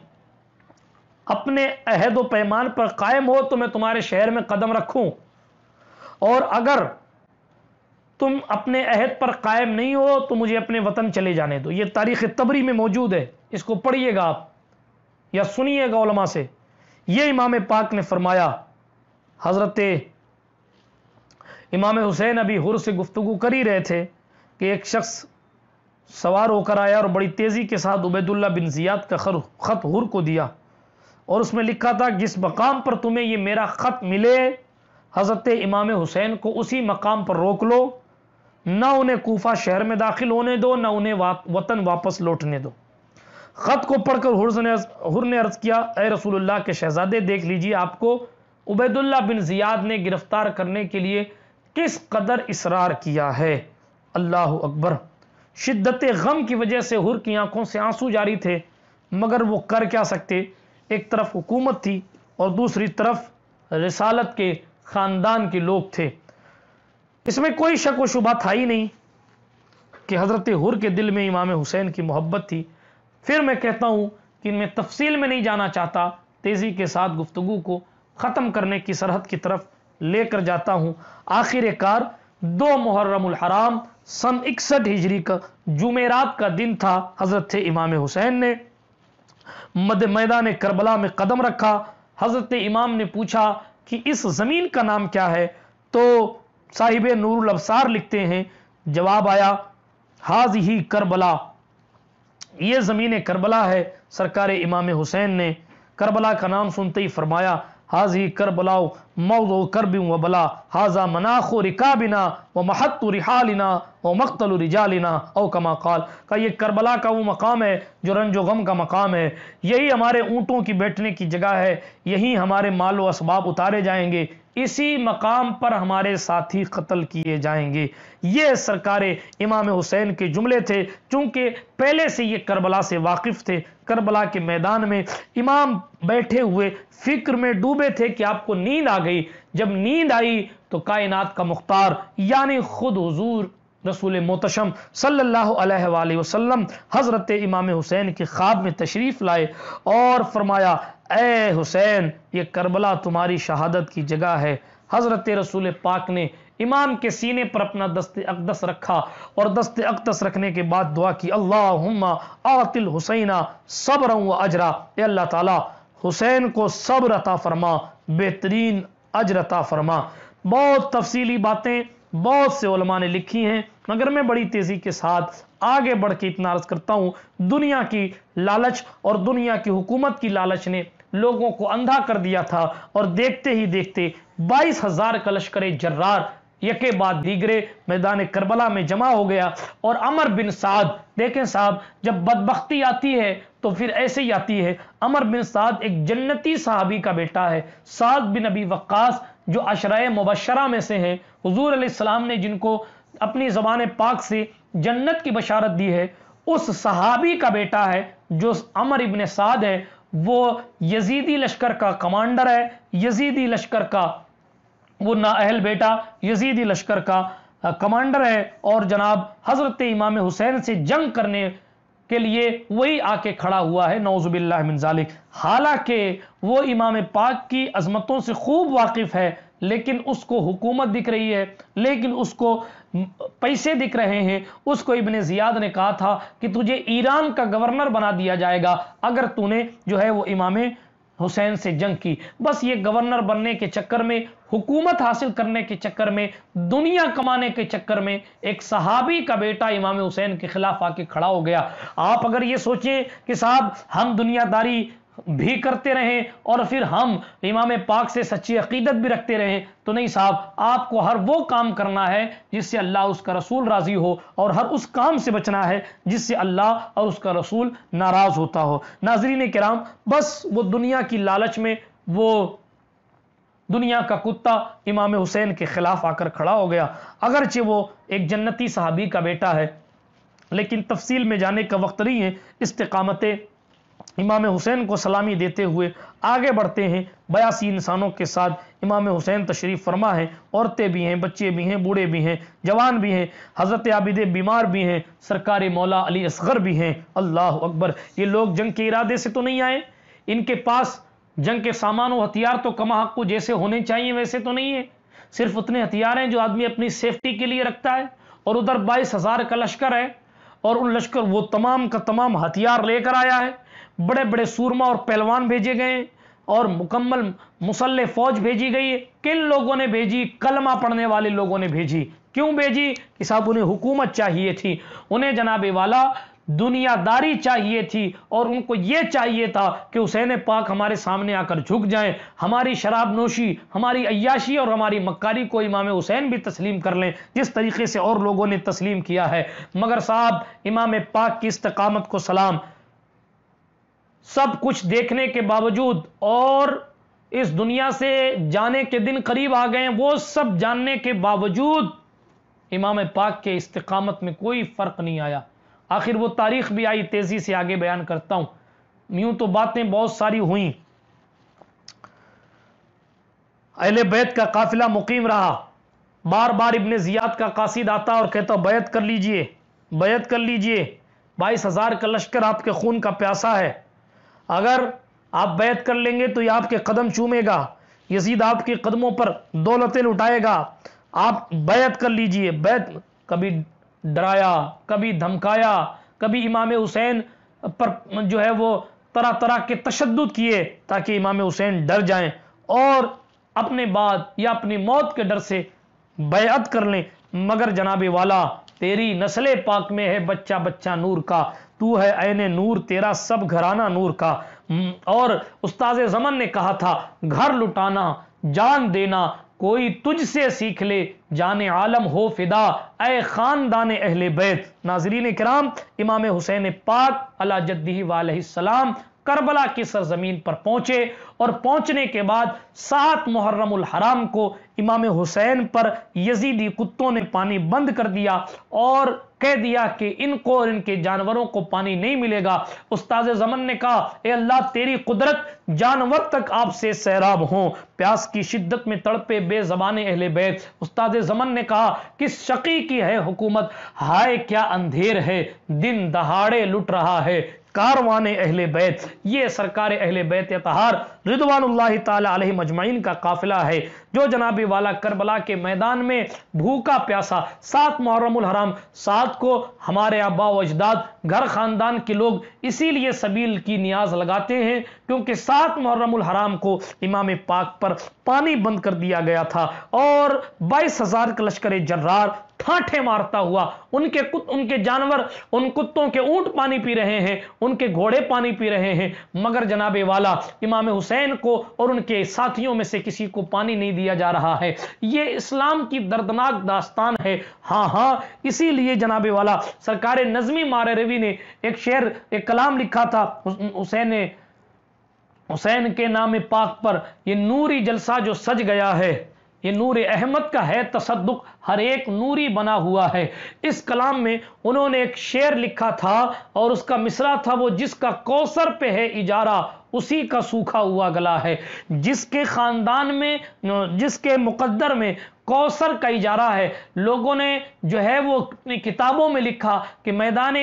S1: अपने अहद व पैमान पर कायम हो तो मैं तुम्हारे शहर में कदम रखूं और अगर तुम अपने अहद पर कायम नहीं हो तो मुझे अपने वतन चले जाने दो ये तारीख तबरी में मौजूद है इसको पढ़िएगा आप या सुनिएगा उलमा से ये इमाम पाक ने फरमाया हज़रत इमाम हुसैन अभी हुर से गुफ्तु कर ही रहे थे कि एक शख्स सवार होकर आया और बड़ी तेज़ी के साथ उबैदुल्ला बिन जियाद का खर ख़त हुर को दिया और उसमें लिखा था जिस मकाम पर तुम्हें ये मेरा ख़त मिले हज़रत इमाम हुसैन को उसी मकाम पर रोक लो ना उन्हें कोफा शहर में दाखिल होने दो ना उन्हें वतन वापस लौटने दो ख़त को पढ़कर हुर ने हुर ने अर्ज़ किया ए रसूलुल्लाह के शहजादे देख लीजिए आपको उबैदुल्ला बिन जियाद ने गिरफ्तार करने के लिए किस कदर इसरार किया है अल्लाह अकबर शिद्दत गम की वजह से हुर की आंखों से आंसू जारी थे मगर वो कर क्या सकते एक तरफ हुकूमत थी और दूसरी तरफ रसालत के ख़ानदान के लोग थे इसमें कोई शक व शुबा था ही नहीं कि हज़रत हुर के दिल में इमाम हुसैन की मोहब्बत थी फिर मैं कहता हूं कि मैं तफसील में नहीं जाना चाहता तेज़ी के साथ गुफ्तु को ख़त्म करने की सरहद की तरफ लेकर जाता हूँ आखिरकार दो हराम सन इकसठ हिजरी का जुमेरात का दिन था हज़रत इमाम हुसैन ने मद मैदान करबला में कदम रखा हज़रत इमाम ने पूछा कि इस ज़मीन का नाम क्या है तो साहिब नूरुल अबसार लिखते हैं जवाब आया हाज ही करबला ये ज़मीन करबला है सरकार इमाम हुसैन ने करबला का नाम सुनते ही फरमाया हाज ही करबलाओ मौदो करबी व बला हाजा मनाखो रिकाबिना व महत रिहालिना व मख्तल रिजालिना औ कमा काल का ये करबला का वो मकाम है जो रंजो गम का मकाम है यही हमारे ऊँटों की बैठने की जगह है यही हमारे माल व इसबाब उतारे जाएंगे इसी मकाम पर हमारे साथी कत्ल किए जाएंगे ये सरकार इमाम हुसैन के जुमले थे चूंकि पहले से ये करबला से वाकिफ थे करबला के मैदान में इमाम बैठे हुए फिक्र में डूबे थे कि आपको नींद आ गई जब नींद आई तो कायनात का मुख्तार यानी खुद हुजूर रसूल मोतशम सल्लल्लाहु अलैहि हज़रत इमाम हुसैन के ख्वाब में तशरीफ़ लाए और फरमाया ए हुसैन ये करबला तुम्हारी शहादत की जगह है हज़रत रसूल पाक ने इमाम के सीने पर अपना दस्त अकदस रखा और दस्त अकदस रखने के बाद दुआ की अल्लाह आतिल हुसैना सब्र व अजरा अल्लाह ताला हुसैन को सब्र अता फरमा बेहतरीन अजरता फरमा बहुत तफसीली बातें बहुत से उलमा ने लिखी हैं मगर मैं बड़ी तेज़ी के साथ आगे बढ़ के इतना अर्ज करता हूं दुनिया की लालच और दुनिया की हुकूमत की लालच ने लोगों को अंधा कर दिया था और देखते ही देखते बाईस हजार का जर्रार यके बाद दीगरे मैदान करबला में जमा हो गया और अमर बिन साद देखें साहब जब बदबख्ती आती है तो फिर ऐसे ही आती है अमर बिन साद एक जन्नती साहबी का बेटा है साद बिन अबी वक्कास जो अशराय मुबशरा में से हैं हजूर आसमाम ने जिनको अपनी ज़बान पाक से जन्नत की बशारत दी है उस सहाबी का बेटा है जो अमर इबन साद है वो यजीदी लश्कर का कमांडर है यजीदी लश्कर का वो नाअहल बेटा यजीदी लश्कर का कमांडर है और जनाब हज़रत इमाम हुसैन से जंग करने के लिए वही आके खड़ा हुआ है नौजुबिल्ला हालांकि वो इमाम पाक की अजमतों से खूब वाकिफ है लेकिन उसको हुकूमत दिख रही है लेकिन उसको पैसे दिख रहे हैं उसको इबन ज़ियाद ने कहा था कि तुझे ईरान का गवर्नर बना दिया जाएगा अगर तूने जो है वो इमाम हुसैन से जंग की बस ये गवर्नर बनने के चक्कर में हुकूमत हासिल करने के चक्कर में दुनिया कमाने के चक्कर में एक सहाबी का बेटा इमाम हुसैन के खिलाफ आके खड़ा हो गया आप अगर ये सोचें कि साहब हम दुनियादारी भी करते रहें और फिर हम इमाम पाक से सच्ची अकीदत भी रखते रहें तो नहीं साहब आपको हर वो काम करना है जिससे अल्लाह उसका रसूल राज़ी हो और हर उस काम से बचना है जिससे अल्लाह और उसका रसूल नाराज़ होता हो नाजरीन कराम बस वो दुनिया की लालच में वो दुनिया का कुत्ता इमाम हुसैन के खिलाफ आकर खड़ा हो गया अगरचे वो एक जन्नती साहबी का बेटा है लेकिन तफसील में जाने का वक्त नहीं है इस्तकामतें इमाम हुसैन को सलामी देते हुए आगे बढ़ते हैं बयासी इंसानों के साथ इमाम हुसैन तशरीफ़ फरमा है औरतें भी हैं बच्चे भी हैं बूढ़े भी हैं जवान भी हैं हज़रत आबिद बीमार भी हैं सरकारी मौला अली असगर भी हैं अल्लाह अकबर ये लोग जंग के इरादे से तो नहीं आए इनके पास जंग के सामान और हथियार तो कमा हक को जैसे होने चाहिए वैसे तो नहीं है सिर्फ उतने हथियार हैं जो आदमी अपनी सेफ्टी के लिए रखता है और उधर बाईस हज़ार का लश्कर है और उन लश्कर वो तमाम का तमाम हथियार लेकर आया है बड़े बड़े सूरमा और पहलवान भेजे गए और मुकम्मल मुसल्ले फौज भेजी गई किन लोगों ने भेजी कलमा पढ़ने वाले लोगों ने भेजी क्यों भेजी कि साहब उन्हें हुकूमत चाहिए थी उन्हें जनाबे वाला दुनियादारी चाहिए थी और उनको ये चाहिए था कि हुसैन पाक हमारे सामने आकर झुक जाएं हमारी शराब नोशी हमारी अयाशी और हमारी मक्कारी को इमाम हुसैन भी तस्लीम कर लें जिस तरीके से और लोगों ने तस्लीम किया है मगर साहब इमाम पाक की इस्तकामत को सलाम सब कुछ देखने के बावजूद और इस दुनिया से जाने के दिन करीब आ गए वो सब जानने के बावजूद इमाम पाक के इस्तकामत में कोई फ़र्क नहीं आया आखिर वो तारीख भी आई तेज़ी से आगे बयान करता हूं यूं तो बातें बहुत सारी हुई अहल बैत का काफिला मुकीम रहा बार बार इबन ज़ियाद का कासिद आता और कहता बैत कर लीजिए बैत कर लीजिए बाईस हज़ार का लश्कर आपके खून का प्यासा है अगर आप बैत कर लेंगे तो ये आपके कदम चूमेगा यजीद आपके कदमों पर दौलतें लुटाएगा आप बैत कर लीजिए बैत कभी डराया कभी धमकाया कभी इमाम हुसैन पर जो है वो तरह तरह के तशद किए ताकि इमाम हुसैन डर जाएं और अपने बाद या अपनी मौत के डर से बैत कर लें मगर जनाबे वाला तेरी नस्ल पाक में है बच्चा बच्चा नूर का तू है ऐन नूर तेरा सब घराना नूर का हम्म, और उस्ताज जमन ने कहा था घर लुटाना जान देना कोई तुझसे सीख ले जाने आलम हो फिदा ए खानदान अहल बैत नाजरीन कराम इमाम हुसैन पाक अला जद्दी वालम करबला की सरजमीन पर पहुंचे और पहुंचने के बाद सात मुहर्रम हराम को इमाम हुसैन पर यजीदी कुत्तों ने पानी बंद कर दिया और कह दिया कि इनको और इनके जानवरों को पानी नहीं मिलेगा उस्ताद जमन ने कहा ए अल्लाह तेरी कुदरत जानवर तक आपसे सैराब हो प्यास की शिद्दत में तड़पे बेजबान अहले बैत उस्ताद जमन ने कहा कि शकी की है हुकूमत हाय क्या अंधेर है दिन दहाड़े लुट रहा है कारवान अहल बैत ये सरकार अहल बैत तहार रिदवान तजमाइन का काफिला है जो जनाबी वाला करबला के मैदान में भूखा प्यासा सात मुहरम हराम सात को हमारे आबा वजदाद घर खानदान के लोग इसीलिए सबील की नियाज लगाते हैं क्योंकि सात मुहर्रमुल हराम को इमाम पाक पर पानी बंद कर दिया गया था और बाईस हजार लश्कर जर्रार ठाठे मारता हुआ उनके कुत उनके जानवर उन कुत्तों के ऊंट पानी पी रहे हैं उनके घोड़े पानी पी रहे हैं मगर जनाबे वाला इमाम हुसैन को और उनके साथियों में से किसी को पानी नहीं दिया जा रहा है ये इस्लाम की दर्दनाक दास्तान है हाँ हाँ इसीलिए जनाबे वाला सरकार नजमी मारवी ने एक शेर एक कलाम लिखा था हुसैन ने हुसैन के नाम पाक पर ये नूरी जलसा जो सज गया है ये नूर अहमद का है तसदुक हर एक नूरी बना हुआ है इस कलाम में उन्होंने एक शेर लिखा था और उसका मिसरा था वो जिसका कौसर पे है इजारा उसी का सूखा हुआ गला है जिसके ख़ानदान में जिसके मुकद्दर में कौसर का इजारा है लोगों ने जो है वो अपनी किताबों में लिखा कि मैदान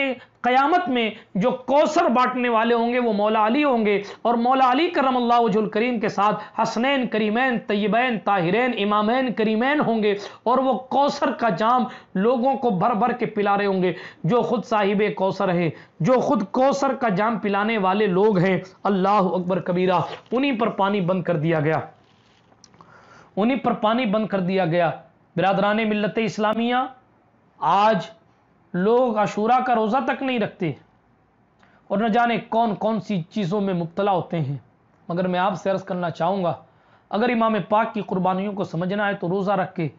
S1: क़यामत में जो कौसर बांटने वाले होंगे वो मौला अली होंगे और मौला अली करम अल्लाजुल करीम के साथ हसनैन करीमैन तयबैन ताहिरैन इमामैन करीमैन होंगे और वो कौसर का जाम लोगों को भर भर के पिला रहे होंगे जो खुद साहिब कौसर है जो खुद कौसर का जाम पिलाने वाले लोग हैं अल्लाह अकबर कबीरा उन्हीं पर पानी बंद कर दिया गया उन्हीं पर पानी बंद कर दिया गया बिरादरान मिलत इस्लामिया आज लोग अशूरा का रोज़ा तक नहीं रखते और न जाने कौन कौन सी चीज़ों में मुबतला होते हैं मगर मैं आपसे अर्ज़ करना चाहूँगा अगर इमाम पाक की कुर्बानियों को समझना है तो रोज़ा रख के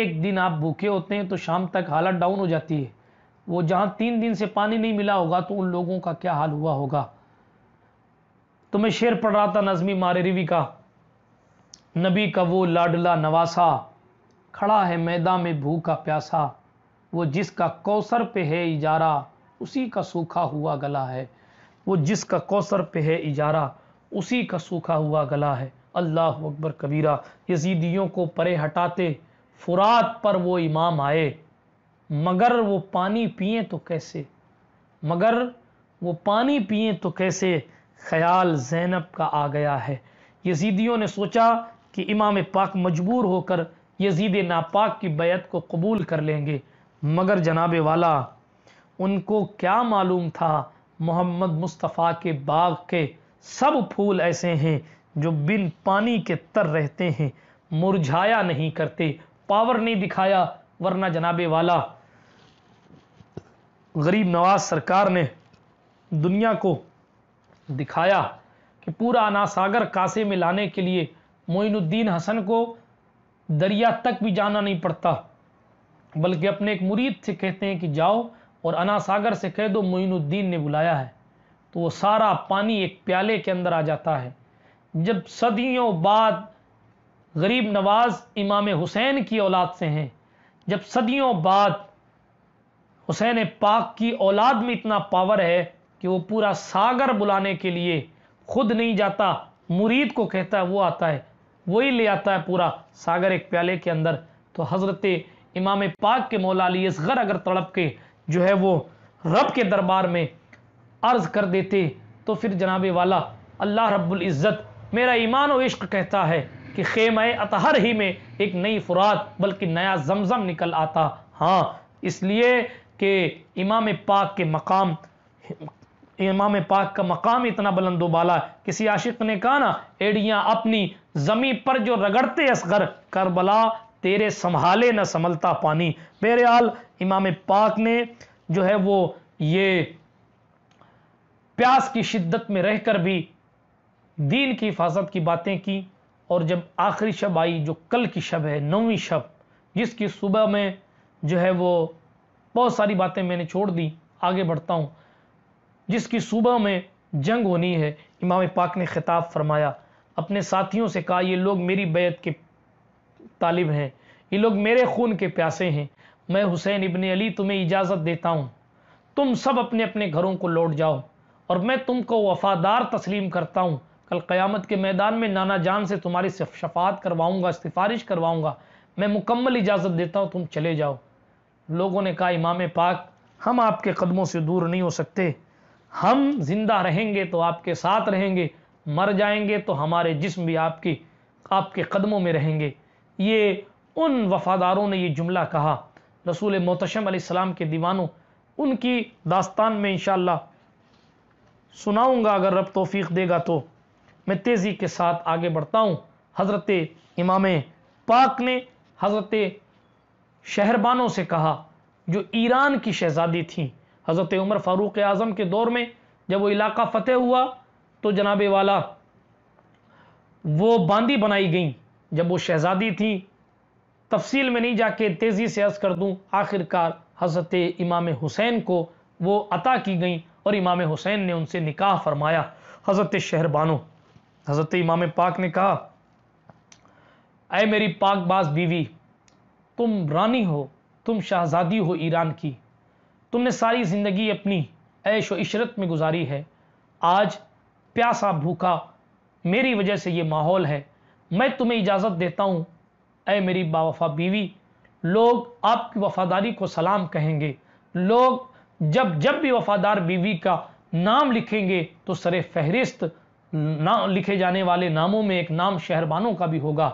S1: एक दिन आप भूखे होते हैं तो शाम तक हालत डाउन हो जाती है वो जहाँ तीन दिन से पानी नहीं मिला होगा तो उन लोगों का क्या हाल हुआ होगा तो मैं शेर पढ़ रहा था नज़मी रिवी का नबी का वो लाडला नवासा खड़ा है मैदा में भूखा प्यासा वो जिसका कौसर पे है इजारा उसी का सूखा हुआ गला है वो जिसका कौसर पे है इजारा उसी का सूखा हुआ गला है अल्लाह अकबर कबीरा यजीदियों को परे हटाते फुरात पर वो इमाम आए मगर वो पानी पिए तो कैसे मगर वो पानी पिए तो कैसे ख्याल जैनब का आ गया है यजीदियों ने सोचा कि इमाम पाक मजबूर होकर यजीद नापाक की बैत को कबूल कर लेंगे मगर जनाब वाला उनको क्या मालूम था मोहम्मद मुस्तफ़ा के बाग के सब फूल ऐसे हैं जो बिन पानी के तर रहते हैं मुरझाया नहीं करते पावर नहीं दिखाया वरना जनाबे वाला गरीब नवाज सरकार ने दुनिया को दिखाया कि पूरा अनासागर कासे में लाने के लिए मोइनुद्दीन हसन को दरिया तक भी जाना नहीं पड़ता बल्कि अपने एक मुरीद से कहते हैं कि जाओ और अना सागर से कह दो मोइनुद्दीन ने बुलाया है तो वो सारा पानी एक प्याले के अंदर आ जाता है जब सदियों बाद गरीब नवाज इमाम हुसैन की औलाद से हैं जब सदियों बाद हुसैन पाक की औलाद में इतना पावर है कि वो पूरा सागर बुलाने के लिए खुद नहीं जाता मुरीद को कहता है वो आता है वही ले आता है पूरा सागर एक प्याले के अंदर तो हजरत इमाम पाक के मौला अली असगर अगर तड़प के जो है वो रब के दरबार में अर्ज कर देते तो फिर जनाब वाला अल्लाह रब्बुल इज़्ज़त मेरा ईमान और इश्क कहता है कि खेम अतहर ही में एक नई फुरात बल्कि नया जमजम निकल आता हाँ इसलिए कि इमाम पाक के मकाम इमाम पाक का मकाम इतना बुलंदो बाला किसी आशिक ने कहा ना एड़ियाँ अपनी जमी पर जो रगड़ते असगर कर बला तेरे संभाले न संभलता पानी बहरहाल इमाम पाक ने जो है वो ये प्यास की शिद्दत में रह कर भी दीन की हिफाजत की बातें की और जब आखिरी शब आई जो कल की शब है नौवीं शब जिसकी सुबह में जो है वो बहुत सारी बातें मैंने छोड़ दी आगे बढ़ता हूँ जिसकी सुबह में जंग होनी है इमाम पाक ने खिताब फरमाया अपने साथियों से कहा ये लोग मेरी बैत के तालिब हैं ये लोग मेरे खून के प्यासे हैं मैं हुसैन इबन अली तुम्हें इजाज़त देता हूँ तुम सब अपने अपने घरों को लौट जाओ और मैं तुमको वफादार तस्लीम करता हूँ कल क़यामत के मैदान में नाना जान से तुम्हारी शफात करवाऊँगा सिफारिश करवाऊँगा मैं मुकम्मल इजाज़त देता हूँ तुम चले जाओ लोगों ने कहा इमाम पाक हम आपके कदमों से दूर नहीं हो सकते हम जिंदा रहेंगे तो आपके साथ रहेंगे मर जाएंगे तो हमारे जिस्म भी आपकी आपके कदमों में रहेंगे ये उन वफादारों ने ये जुमला कहा रसूल मोतशम सलाम के दीवानों उनकी दास्तान में इन सुनाऊंगा अगर रब तोफ़ी देगा तो मैं तेज़ी के साथ आगे बढ़ता हूँ हज़रत इमाम पाक ने हज़रत शहरबानों से कहा जो ईरान की शहज़ादी थी हज़रत उमर फ़ारूक आज़म के दौर में जब वो इलाका फ़तेह हुआ तो जनाब वाला वो बांदी बनाई गई जब वो शहज़ादी थी तफसील में नहीं जाके तेज़ी से अर्ज़ कर दूँ आखिरकार हज़रत इमाम हुसैन को वो अता की गई और इमाम हुसैन ने उनसे निकाह फरमाया हज़रत शहरबानो हज़रत इमाम पाक ने कहा अय मेरी पाकबाज बीवी तुम रानी हो तुम शहजादी हो ईरान की तुमने सारी ज़िंदगी अपनी ऐश व इशरत में गुजारी है आज प्यासा भूखा मेरी वजह से ये माहौल है मैं तुम्हें इजाज़त देता हूँ ऐ मेरी बावफा बीवी लोग आपकी वफादारी को सलाम कहेंगे लोग जब जब भी वफादार बीवी का नाम लिखेंगे तो सर फहरिस्त ना लिखे जाने वाले नामों में एक नाम शहरबानों का भी होगा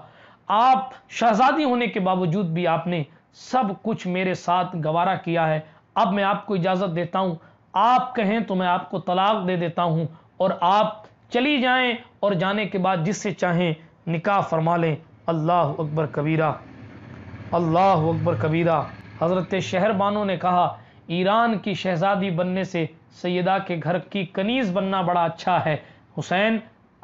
S1: आप शहजादी होने के बावजूद भी आपने सब कुछ मेरे साथ गवारा किया है अब मैं आपको इजाज़त देता हूँ आप कहें तो मैं आपको तलाक दे देता हूँ और आप चली जाएं और जाने के बाद जिससे चाहें निकाह फरमा लें अल्लाह अकबर कबीरा अल्लाह अकबर कबीरा हज़रत शहरबानों ने कहा ईरान की शहजादी बनने से सैदा के घर की कनीज़ बनना बड़ा अच्छा है हुसैन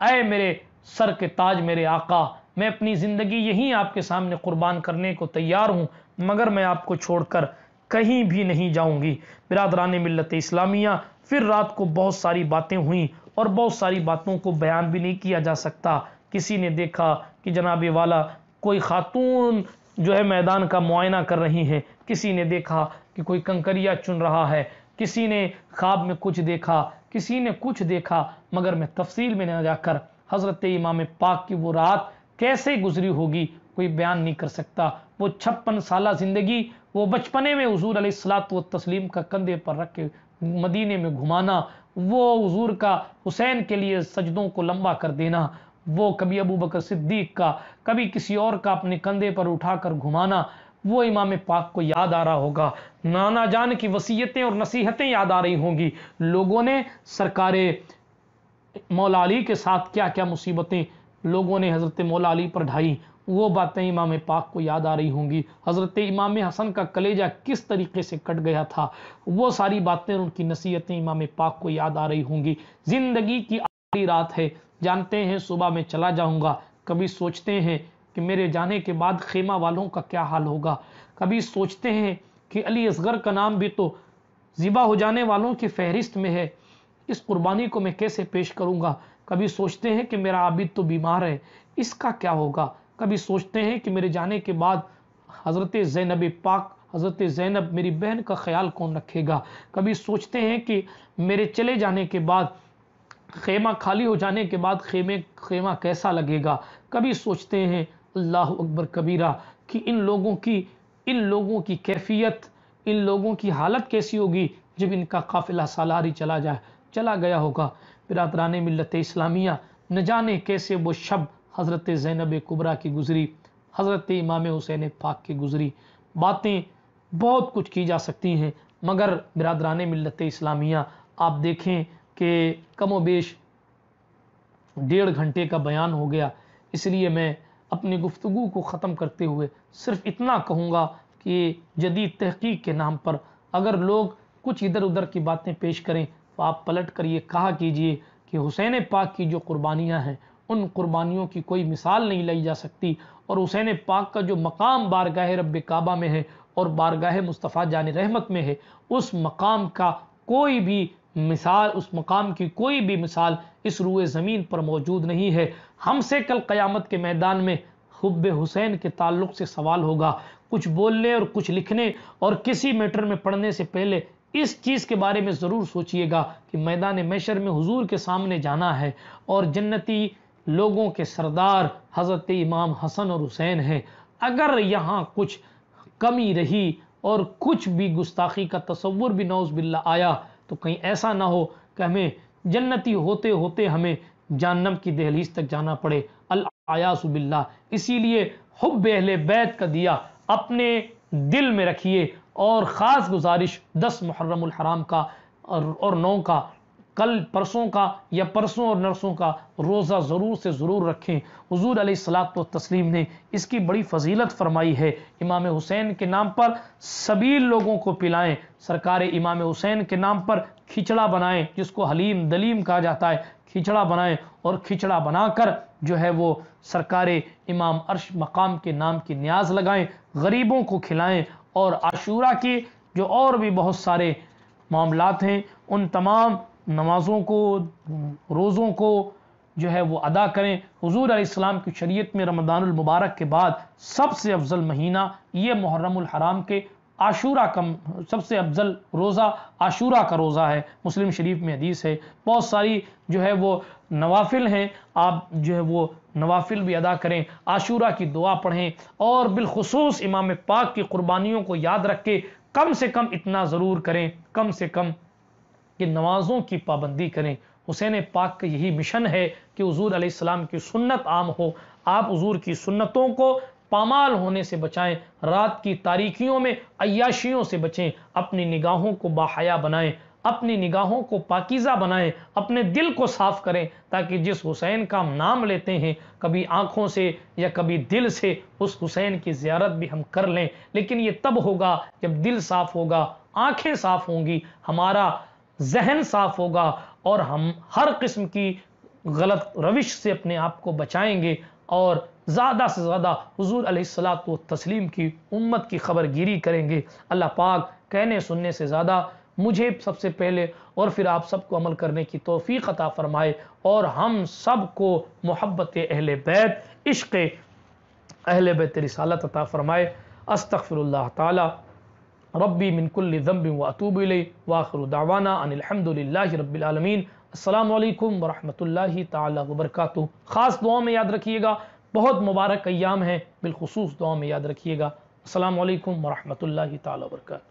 S1: आए मेरे सर के ताज मेरे आका मैं अपनी ज़िंदगी यहीं आपके सामने कुर्बान करने को तैयार हूं मगर मैं आपको छोड़कर कहीं भी नहीं जाऊंगी बिरादरान मिलत इस्लामिया फिर रात को बहुत सारी बातें हुई और बहुत सारी बातों को बयान भी नहीं किया जा सकता किसी ने देखा कि जनाब वाला कोई खातून जो है मैदान का मुआयना कर रही हैं किसी ने देखा कि कोई कंकरिया चुन रहा है किसी ने ख्वाब में कुछ देखा किसी ने कुछ देखा मगर मैं तफसील में न जाकर हज़रत इमाम पाक की वो रात कैसे गुजरी होगी कोई बयान नहीं कर सकता वो छप्पन साल ज़िंदगी वो बचपने में हजूर अलीसलात व तस्लीम का कंधे पर रख के मदीने में घुमाना वो हजूर का हुसैन के लिए सजदों को लंबा कर देना वो कभी अबू बकर सिद्दीक का कभी किसी और का अपने कंधे पर उठाकर घुमाना वो इमाम पाक को याद आ रहा होगा नाना जान की वसीयतें और नसीहतें याद आ रही होंगी लोगों ने सरकार मौला अली के साथ क्या क्या मुसीबतें लोगों ने हज़रत मौला अली पर ढाई वो बातें इमाम पाक को याद आ रही होंगी हज़रत इमाम हसन का कलेजा किस तरीके से कट गया था वो सारी बातें उनकी नसीहतें इमाम पाक को याद आ रही होंगी ज़िंदगी की आखिरी रात है जानते हैं सुबह में चला जाऊँगा कभी सोचते हैं कि मेरे जाने के बाद खेमा वालों का क्या हाल होगा कभी सोचते हैं कि अली असगर का नाम भी तो ज़िबा हो जाने वालों की फहरिस्त में है इस कुर्बानी को मैं कैसे पेश करूँगा कभी सोचते हैं कि मेरा आबिद तो बीमार है इसका क्या होगा कभी सोचते हैं कि मेरे जाने के बाद हज़रत ज़ैनब पाक हज़रत ज़ैनब मेरी बहन का ख्याल कौन रखेगा कभी सोचते हैं कि मेरे चले जाने के बाद खेमा खाली हो जाने के बाद खेमे खेमा कैसा लगेगा कभी सोचते हैं अल्लाह अकबर कबीरा कि इन लोगों की इन लोगों की कैफियत इन लोगों की हालत कैसी होगी जब इनका काफिला सालारी चला जाए चला गया होगा बिरादरान मिलत इस्लामिया न जाने कैसे वो शब हज़रत ज़ैनब कुबरा की गुज़री हज़रत इमाम हुसैन पाक की गुज़री बातें बहुत कुछ की जा सकती हैं मगर बिरादरान मिलत इस्लामिया आप देखें कि कमो बेश डेढ़ घंटे का बयान हो गया इसलिए मैं अपनी गुफ्तु को ख़त्म करते हुए सिर्फ इतना कहूँगा कि जदीद तहकीक के नाम पर अगर लोग कुछ इधर उधर की बातें पेश करें तो आप पलट कर ये कहा कीजिए कि हुसैन पाक की जो कुर्बानियाँ हैं उन कुर्बानियों की कोई मिसाल नहीं लाई जा सकती और हुसैन पाक का जो मकाम बारगाह रब काबा में है और बारगाह मुस्तफ़ा जान रहमत में है उस मकाम का कोई भी मिसाल उस मकाम की कोई भी मिसाल इस रूए ज़मीन पर मौजूद नहीं है हमसे कल क़यामत के मैदान में हुब हुसैन के ताल्लुक से सवाल होगा कुछ बोलने और कुछ लिखने और किसी मैटर में पढ़ने से पहले इस चीज़ के बारे में ज़रूर सोचिएगा कि मैदान मैशर में हुजूर के सामने जाना है और जन्नती लोगों के सरदार हज़रत इमाम हसन और हुसैन हैं अगर यहाँ कुछ कमी रही और कुछ भी गुस्ताखी का तस्वुर भी नौज बिल्ला आया तो कहीं ऐसा ना हो कि हमें जन्नती होते होते हमें जानम की दहलीज तक जाना पड़े अलायासबिल्ला इसीलिए हब अहल बैत का दिया अपने दिल में रखिए और ख़ास गुजारिश दस मुहर्रम हराम का और नौ का कल परसों का या परसों और नरसों का रोज़ा ज़रूर से ज़रूर रखें हजूर सलात तस्लीम ने इसकी बड़ी फजीलत फरमाई है इमाम हुसैन के नाम पर सभी लोगों को पिलाएं सरकार इमाम हुसैन के नाम पर खिचड़ा बनाएं जिसको हलीम दलीम कहा जाता है खिचड़ा बनाएं और खिचड़ा बनाकर जो है वो सरकार इमाम अर्श मकाम के नाम की न्याज लगाएं गरीबों को खिलाएं और आशूरा के जो और भी बहुत सारे मामलात हैं उन तमाम नमाज़ों को रोज़ों को जो है वो अदा करें हजूर आसमाम की शरीत में रमदानमबारक के बाद सबसे अफजल महीना ये मुहर्रम के आशूरा का सबसे अफजल रोज़ा आशूरा का रोज़ा है मुस्लिम शरीफ में हदीस है बहुत सारी जो है वो नवाफिल हैं आप जो है वो नवाफिल भी अदा करें आशूरा की दुआ पढ़ें और बिलखसूस इमाम पाक की कुर्बानियों को याद रख के कम से कम इतना ज़रूर करें कम से कम कि नमाज़ों की पाबंदी करें हुसैन पाक का यही मिशन है कि हजूर आसमाम की सुन्नत आम हो आप हजूर की सुन्नतों को पामाल होने से बचाएं रात की तारीखियों में अयाशियों से बचें अपनी निगाहों को बाहया बनाएं अपनी निगाहों को पाकिज़ा बनाएं अपने दिल को साफ करें ताकि जिस हुसैन का हम नाम लेते हैं कभी आँखों से या कभी दिल से उस हुसैन की ज्यारत भी हम कर लें लेकिन ये तब होगा जब दिल साफ होगा आँखें साफ होंगी हमारा जहन साफ होगा और हम हर किस्म की गलत रविश से अपने आप को बचाएंगे और ज़्यादा से ज़्यादा हजूर सलात तस्लीम की उम्मत की खबर गिरी करेंगे अल्लाह पाक कहने सुनने से ज़्यादा मुझे सबसे पहले और फिर आप सबको अमल करने की तोफ़ी अता फ़रमाए और हम सब को मोहब्बत अहल बैत इश्क़ अहल बैत रिसालत अता फ़रमाए अस्तफ़िर ताली रब्बी मिनकुल्ल ज़म्बी वतूब वाखर दावाना अनिलहमदिल्ला रबालमीन अल्लाम वरहमल तबरक ख़ास दुआ में याद रखिएगा बहुत मुबारक अयाम है बिलखसूस दुआ में याद रखिएगा अल्लाम वरहमल तबरकू